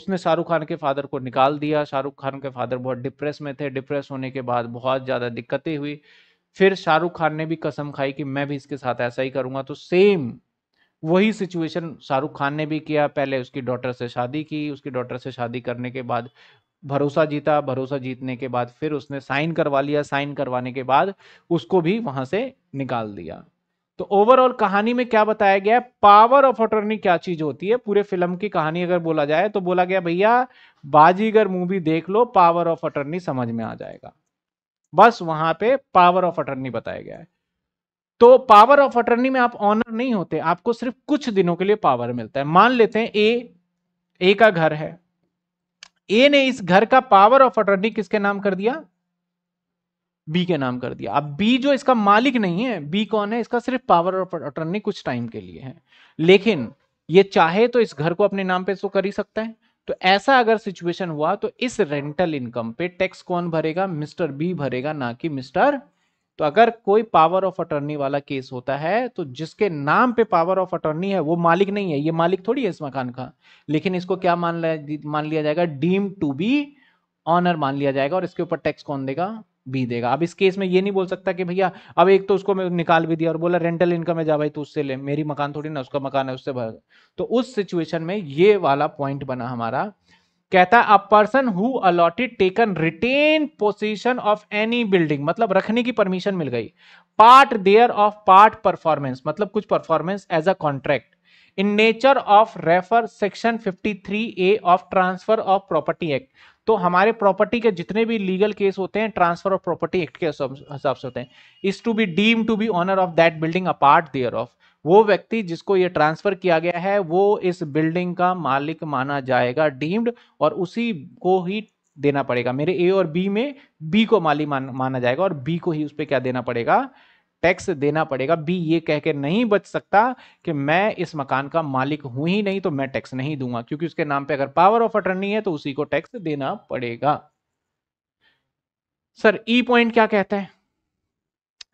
उसने शाहरुख खान के फादर को निकाल दिया शाहरुख खान के फादर बहुत डिप्रेस में थे डिप्रेस होने के बाद बहुत ज़्यादा दिक्कतें हुई फिर शाहरुख खान ने भी कसम खाई कि मैं भी इसके साथ ऐसा ही करूंगा तो सेम वही सिचुएशन शाहरुख खान ने भी किया पहले उसकी डॉटर से शादी की उसकी डॉटर से शादी करने के बाद भरोसा जीता भरोसा जीतने के बाद फिर उसने साइन करवा लिया साइन करवाने के बाद उसको भी वहां से निकाल दिया तो ओवरऑल कहानी में क्या बताया गया है पावर ऑफ अटर्नी क्या चीज होती है पूरे फिल्म की कहानी अगर बोला जाए तो बोला गया भैया बाजीगर मूवी देख लो पावर ऑफ अटर्नी समझ में आ जाएगा बस वहां पे पावर ऑफ अटर्नी बताया गया है तो पावर ऑफ अटर्नी में आप ऑनर नहीं होते आपको सिर्फ कुछ दिनों के लिए पावर मिलता है मान लेते हैं ए ए का घर है ए ने इस घर का पावर ऑफ अटर्नी किसके नाम कर दिया बी के नाम कर दिया अब बी जो इसका मालिक नहीं है बी कौन है इसका सिर्फ पावर ऑफ अटर्नी कुछ टाइम के लिए है लेकिन ये चाहे तो इस घर को अपने नाम पे तो कर ही सकता है तो ऐसा अगर सिचुएशन हुआ तो इस रेंटल इनकम पे टैक्स कौन भरेगा मिस्टर बी भरेगा ना कि मिस्टर तो अगर कोई पावर ऑफ अटर्नी वाला केस होता है तो जिसके नाम पे पावर ऑफ अटर्नी है वो मालिक नहीं है ये मालिक थोड़ी है इस मकान का लेकिन इसको क्या मान लिया मान लिया जाएगा डीम टू बी ऑनर मान लिया जाएगा और इसके ऊपर टैक्स कौन देगा भी देगा अब इस केस में ये नहीं बोल सकता कि भैया अब एक तो उसको मैं निकाल भी दिया और बोला रेंटल इनकम है जा भाई तू उससे ले मेरी मकान थोड़ी ना उसका मकान है उससे भर तो उस सिचुएशन में ये वाला पॉइंट बना हमारा कहता है a person who allotted taken retain position of any building मतलब रखने की परमिशन मिल गई part thereof part performance मतलब कुछ performance as a contract in nature of refer section 53 A of transfer of property act तो हमारे property के जितने भी लीगल केस होते हैं ट्रांसफर ऑफ प्रॉपर्टी एक्ट के हिसाब से होते हैं is to be deem to be owner of that building a part thereof वो व्यक्ति जिसको ये ट्रांसफर किया गया है वो इस बिल्डिंग का मालिक माना जाएगा डीम्ड और उसी को ही देना पड़ेगा मेरे ए और बी में बी को माली मान, माना जाएगा और बी को ही उस पर क्या देना पड़ेगा टैक्स देना पड़ेगा बी ये कह के नहीं बच सकता कि मैं इस मकान का मालिक हूं ही नहीं तो मैं टैक्स नहीं दूंगा क्योंकि उसके नाम पे अगर पावर ऑफ अटर्नी है तो उसी को टैक्स देना पड़ेगा सर ई पॉइंट क्या कहता है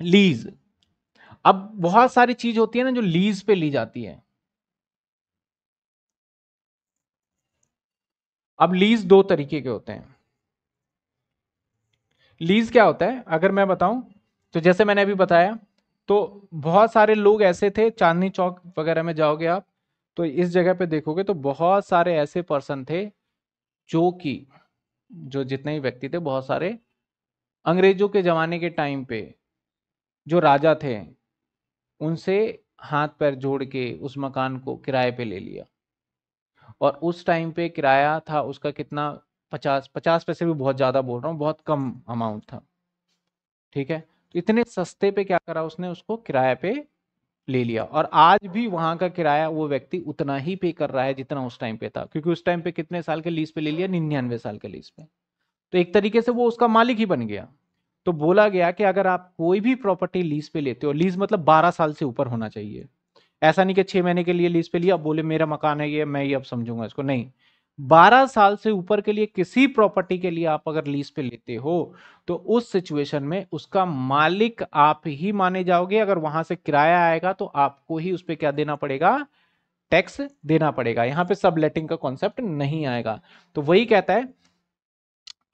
लीज अब बहुत सारी चीज होती है ना जो लीज पे ली जाती है अब लीज दो तरीके के होते हैं लीज क्या होता है अगर मैं बताऊं तो जैसे मैंने अभी बताया तो बहुत सारे लोग ऐसे थे चांदनी चौक वगैरह में जाओगे आप तो इस जगह पे देखोगे तो बहुत सारे ऐसे पर्सन थे जो कि जो जितने ही व्यक्ति थे बहुत सारे अंग्रेजों के ज़माने के टाइम पे जो राजा थे उनसे हाथ पैर जोड़ के उस मकान को किराए पे ले लिया और उस टाइम पे किराया था उसका कितना पचास पचास पैसे भी बहुत ज़्यादा बोल रहा हूँ बहुत कम अमाउंट था ठीक है तो इतने सस्ते पे क्या करा उसने उसको किराए पे ले लिया और आज भी वहां का किराया वो व्यक्ति उतना ही पे कर रहा है जितना उस टाइम पे था क्योंकि उस टाइम पे कितने साल के लीज पे ले लिया निन्यानवे साल के लीज पे तो एक तरीके से वो उसका मालिक ही बन गया तो बोला गया कि अगर आप कोई भी प्रॉपर्टी लीज पे लेते हो लीज मतलब बारह साल से ऊपर होना चाहिए ऐसा नहीं कि छह महीने के लिए लीज पे लिया बोले मेरा मकान है ये मैं ये अब समझूंगा इसको नहीं बारह साल से ऊपर के लिए किसी प्रॉपर्टी के लिए आप अगर लीज पे लेते हो तो उस सिचुएशन में उसका मालिक आप ही माने जाओगे अगर वहां से किराया आएगा तो आपको ही उस पर क्या देना पड़ेगा टैक्स देना पड़ेगा यहां पे सब लेटिंग का कॉन्सेप्ट नहीं आएगा तो वही कहता है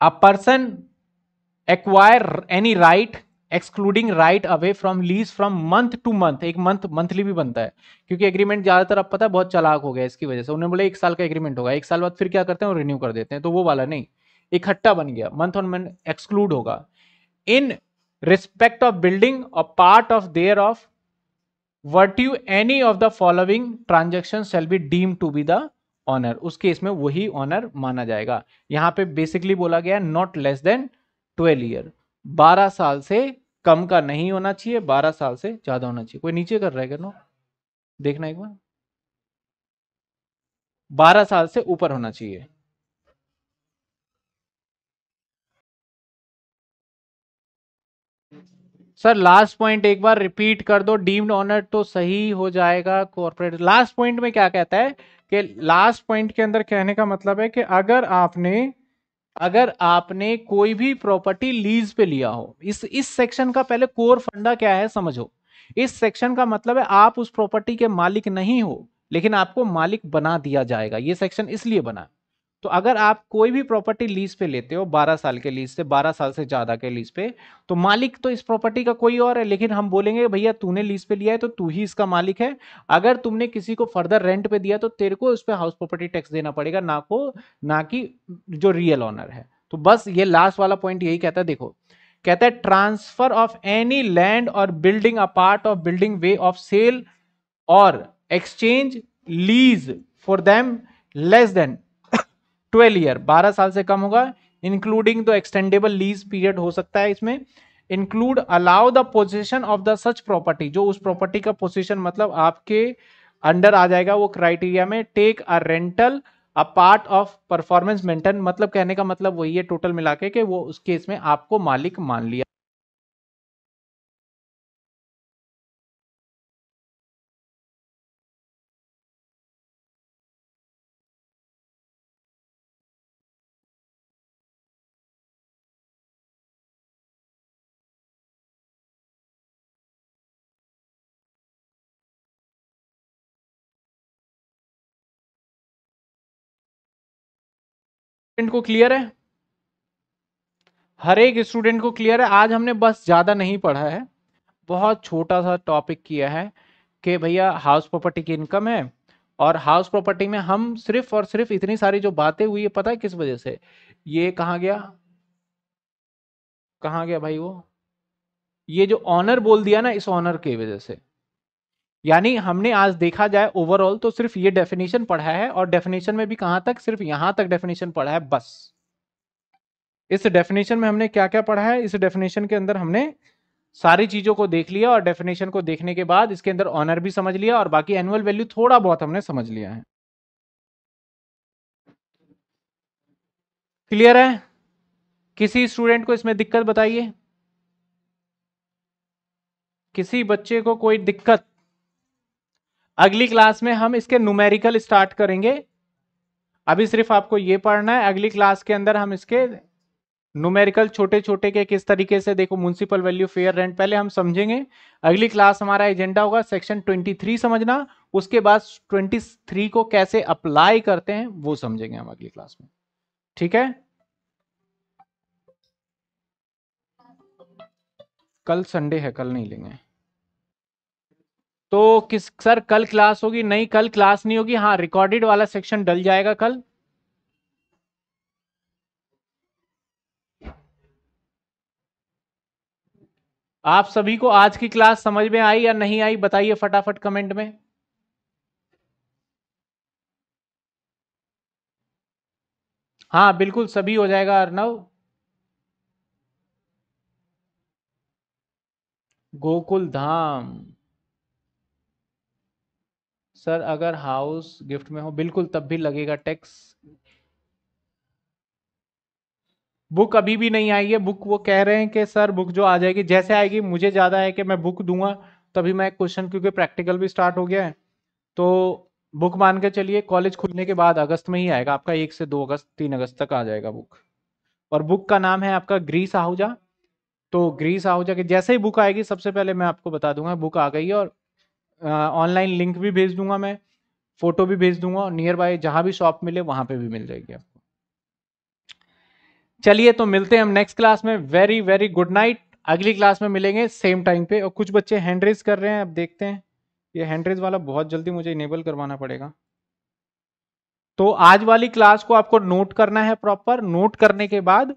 a person acquire any right excluding right away from lease from month to month एक मंथ मंथली भी बनता है क्योंकि एग्रीमेंट ज्यादातर आप पता है बहुत चलाक हो गया इसकी वजह से उन्होंने बोला एक साल का एग्रीमेंट होगा एक साल बाद फिर क्या करते हैं रिन्यू कर देते हैं तो वो वाला नहीं इकट्ठा बन गया मंथ ऑन मंथ एक्सक्लूड होगा in respect of building or part of thereof virtue any of the following transaction shall be deem to be the owner उस केस में वही ऑनर माना जाएगा यहां पे बेसिकली बोला गया not less than twelve year बारह साल से कम का नहीं होना चाहिए बारह साल से ज्यादा होना चाहिए कोई नीचे कर रहा है क्या ना देखना एक बार बारह साल से ऊपर होना चाहिए सर लास्ट पॉइंट एक बार रिपीट कर दो डीम्ड ऑनर तो सही हो जाएगा कॉर्पोरेट लास्ट पॉइंट में क्या कहता है कि लास्ट पॉइंट के अंदर कहने का मतलब है कि अगर आपने अगर आपने कोई भी प्रॉपर्टी लीज पे लिया हो इस इस सेक्शन का पहले कोर फंडा क्या है समझो इस सेक्शन का मतलब है आप उस प्रॉपर्टी के मालिक नहीं हो लेकिन आपको मालिक बना दिया जाएगा ये सेक्शन इसलिए बना तो अगर आप कोई भी प्रॉपर्टी लीज पे लेते हो 12 साल के लीज से 12 साल से ज़्यादा के लीज पे तो मालिक तो इस प्रॉपर्टी का कोई और है लेकिन हम बोलेंगे भैया तूने लीज पे लिया है तो तू ही इसका मालिक है अगर तुमने किसी को फर्दर रेंट पे दिया तो तेरे को उस पर हाउस प्रॉपर्टी टैक्स देना पड़ेगा ना को ना कि जो रियल ऑनर है तो बस ये लास्ट वाला पॉइंट यही कहता है देखो कहता है ट्रांसफर ऑफ एनी लैंड और building a part of building way of sale और exchange lease for them less than twelve year बारह साल से कम होगा इंक्लूडिंग तो एक्सटेंडेबल लीज पीरियड हो सकता है इसमें include allow the position of the such property जो उस प्रॉपर्टी का पोजिशन मतलब आपके अंडर आ जाएगा वो क्राइटेरिया में take a rental a part of performance maintain मतलब कहने का मतलब वही है टोटल मिला के वो उस केस में आपको मालिक मान लिया स्टूडेंट को क्लियर है हर एक स्टूडेंट को क्लियर है आज हमने बस ज़्यादा नहीं पढ़ा है बहुत छोटा सा टॉपिक किया है कि भैया हाउस प्रॉपर्टी की इनकम है और हाउस प्रॉपर्टी में हम सिर्फ और सिर्फ इतनी सारी जो बातें हुई है पता है किस वजह से ये कहा गया कहा गया भाई वो ये जो ऑनर बोल दिया ना इस ऑनर की वजह से यानी हमने आज देखा जाए ओवरऑल तो सिर्फ ये डेफिनेशन पढ़ा है और डेफिनेशन में भी कहां तक सिर्फ यहां तक डेफिनेशन पढ़ा है बस इस डेफिनेशन में हमने क्या क्या पढ़ा है इस डेफिनेशन के अंदर हमने सारी चीजों को देख लिया और डेफिनेशन को देखने के बाद इसके अंदर ऑनर भी समझ लिया और बाकी एनुअल वैल्यू थोड़ा बहुत हमने समझ लिया है क्लियर है किसी स्टूडेंट को इसमें दिक्कत बताइए किसी बच्चे को कोई दिक्कत अगली क्लास में हम इसके न्यूमेरिकल स्टार्ट करेंगे अभी सिर्फ आपको ये पढ़ना है अगली क्लास के अंदर हम इसके न्यूमेरिकल छोटे छोटे के किस तरीके से देखो म्यूनसिपल वैल्यू फेयर रेंट पहले हम समझेंगे अगली क्लास हमारा एजेंडा होगा सेक्शन 23 समझना उसके बाद 23 को कैसे अप्लाई करते हैं वो समझेंगे हम अगली क्लास में ठीक है कल संडे है कल नहीं लेंगे तो किस सर कल क्लास होगी नहीं कल क्लास नहीं होगी हाँ रिकॉर्डेड वाला सेक्शन डल जाएगा कल आप सभी को आज की क्लास समझ में आई या नहीं आई बताइए फटाफट कमेंट में हाँ बिल्कुल सभी हो जाएगा अर्नव गोकुल धाम सर अगर हाउस गिफ्ट में हो बिल्कुल तब भी लगेगा टैक्स बुक अभी भी नहीं आई है बुक वो कह रहे हैं कि सर बुक जो आ जाएगी जैसे आएगी मुझे ज़्यादा है कि मैं बुक दूंगा तभी मैं क्वेश्चन क्योंकि प्रैक्टिकल भी स्टार्ट हो गया है तो बुक मान के चलिए कॉलेज खुलने के बाद अगस्त में ही आएगा आपका एक से दो अगस्त तीन अगस्त तक आ जाएगा बुक और बुक का नाम है आपका ग्रीस आहूजा तो ग्रीस आहूजा के जैसे ही बुक आएगी सबसे पहले मैं आपको बता दूंगा बुक आ गई है और ऑनलाइन लिंक भी भेज दूंगा मैं फोटो भी भेज दूंगा और नियर बाय जहां भी शॉप मिले वहां पे भी मिल जाएगी आपको चलिए तो मिलते हैं हम नेक्स्ट क्लास में वेरी वेरी गुड नाइट अगली क्लास में मिलेंगे सेम टाइम पे और कुछ बच्चे हैंडरेज कर रहे हैं अब देखते हैं ये हैंडरेज वाला बहुत जल्दी मुझे इनेबल करवाना पड़ेगा तो आज वाली क्लास को आपको नोट करना है प्रॉपर नोट करने के बाद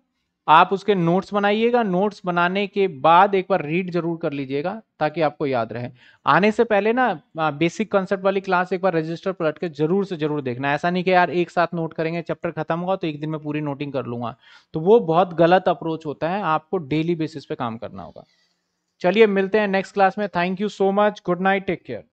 आप उसके नोट्स बनाइएगा नोट्स बनाने के बाद एक बार रीड जरूर कर लीजिएगा ताकि आपको याद रहे आने से पहले ना बेसिक कॉन्सेप्ट वाली क्लास एक बार रजिस्टर पलट के जरूर से जरूर देखना ऐसा नहीं कि यार एक साथ नोट करेंगे चैप्टर खत्म होगा तो एक दिन में पूरी नोटिंग कर लूंगा तो वो बहुत गलत अप्रोच होता है आपको डेली बेसिस पे काम करना होगा चलिए मिलते हैं नेक्स्ट क्लास में thank you so much good night take care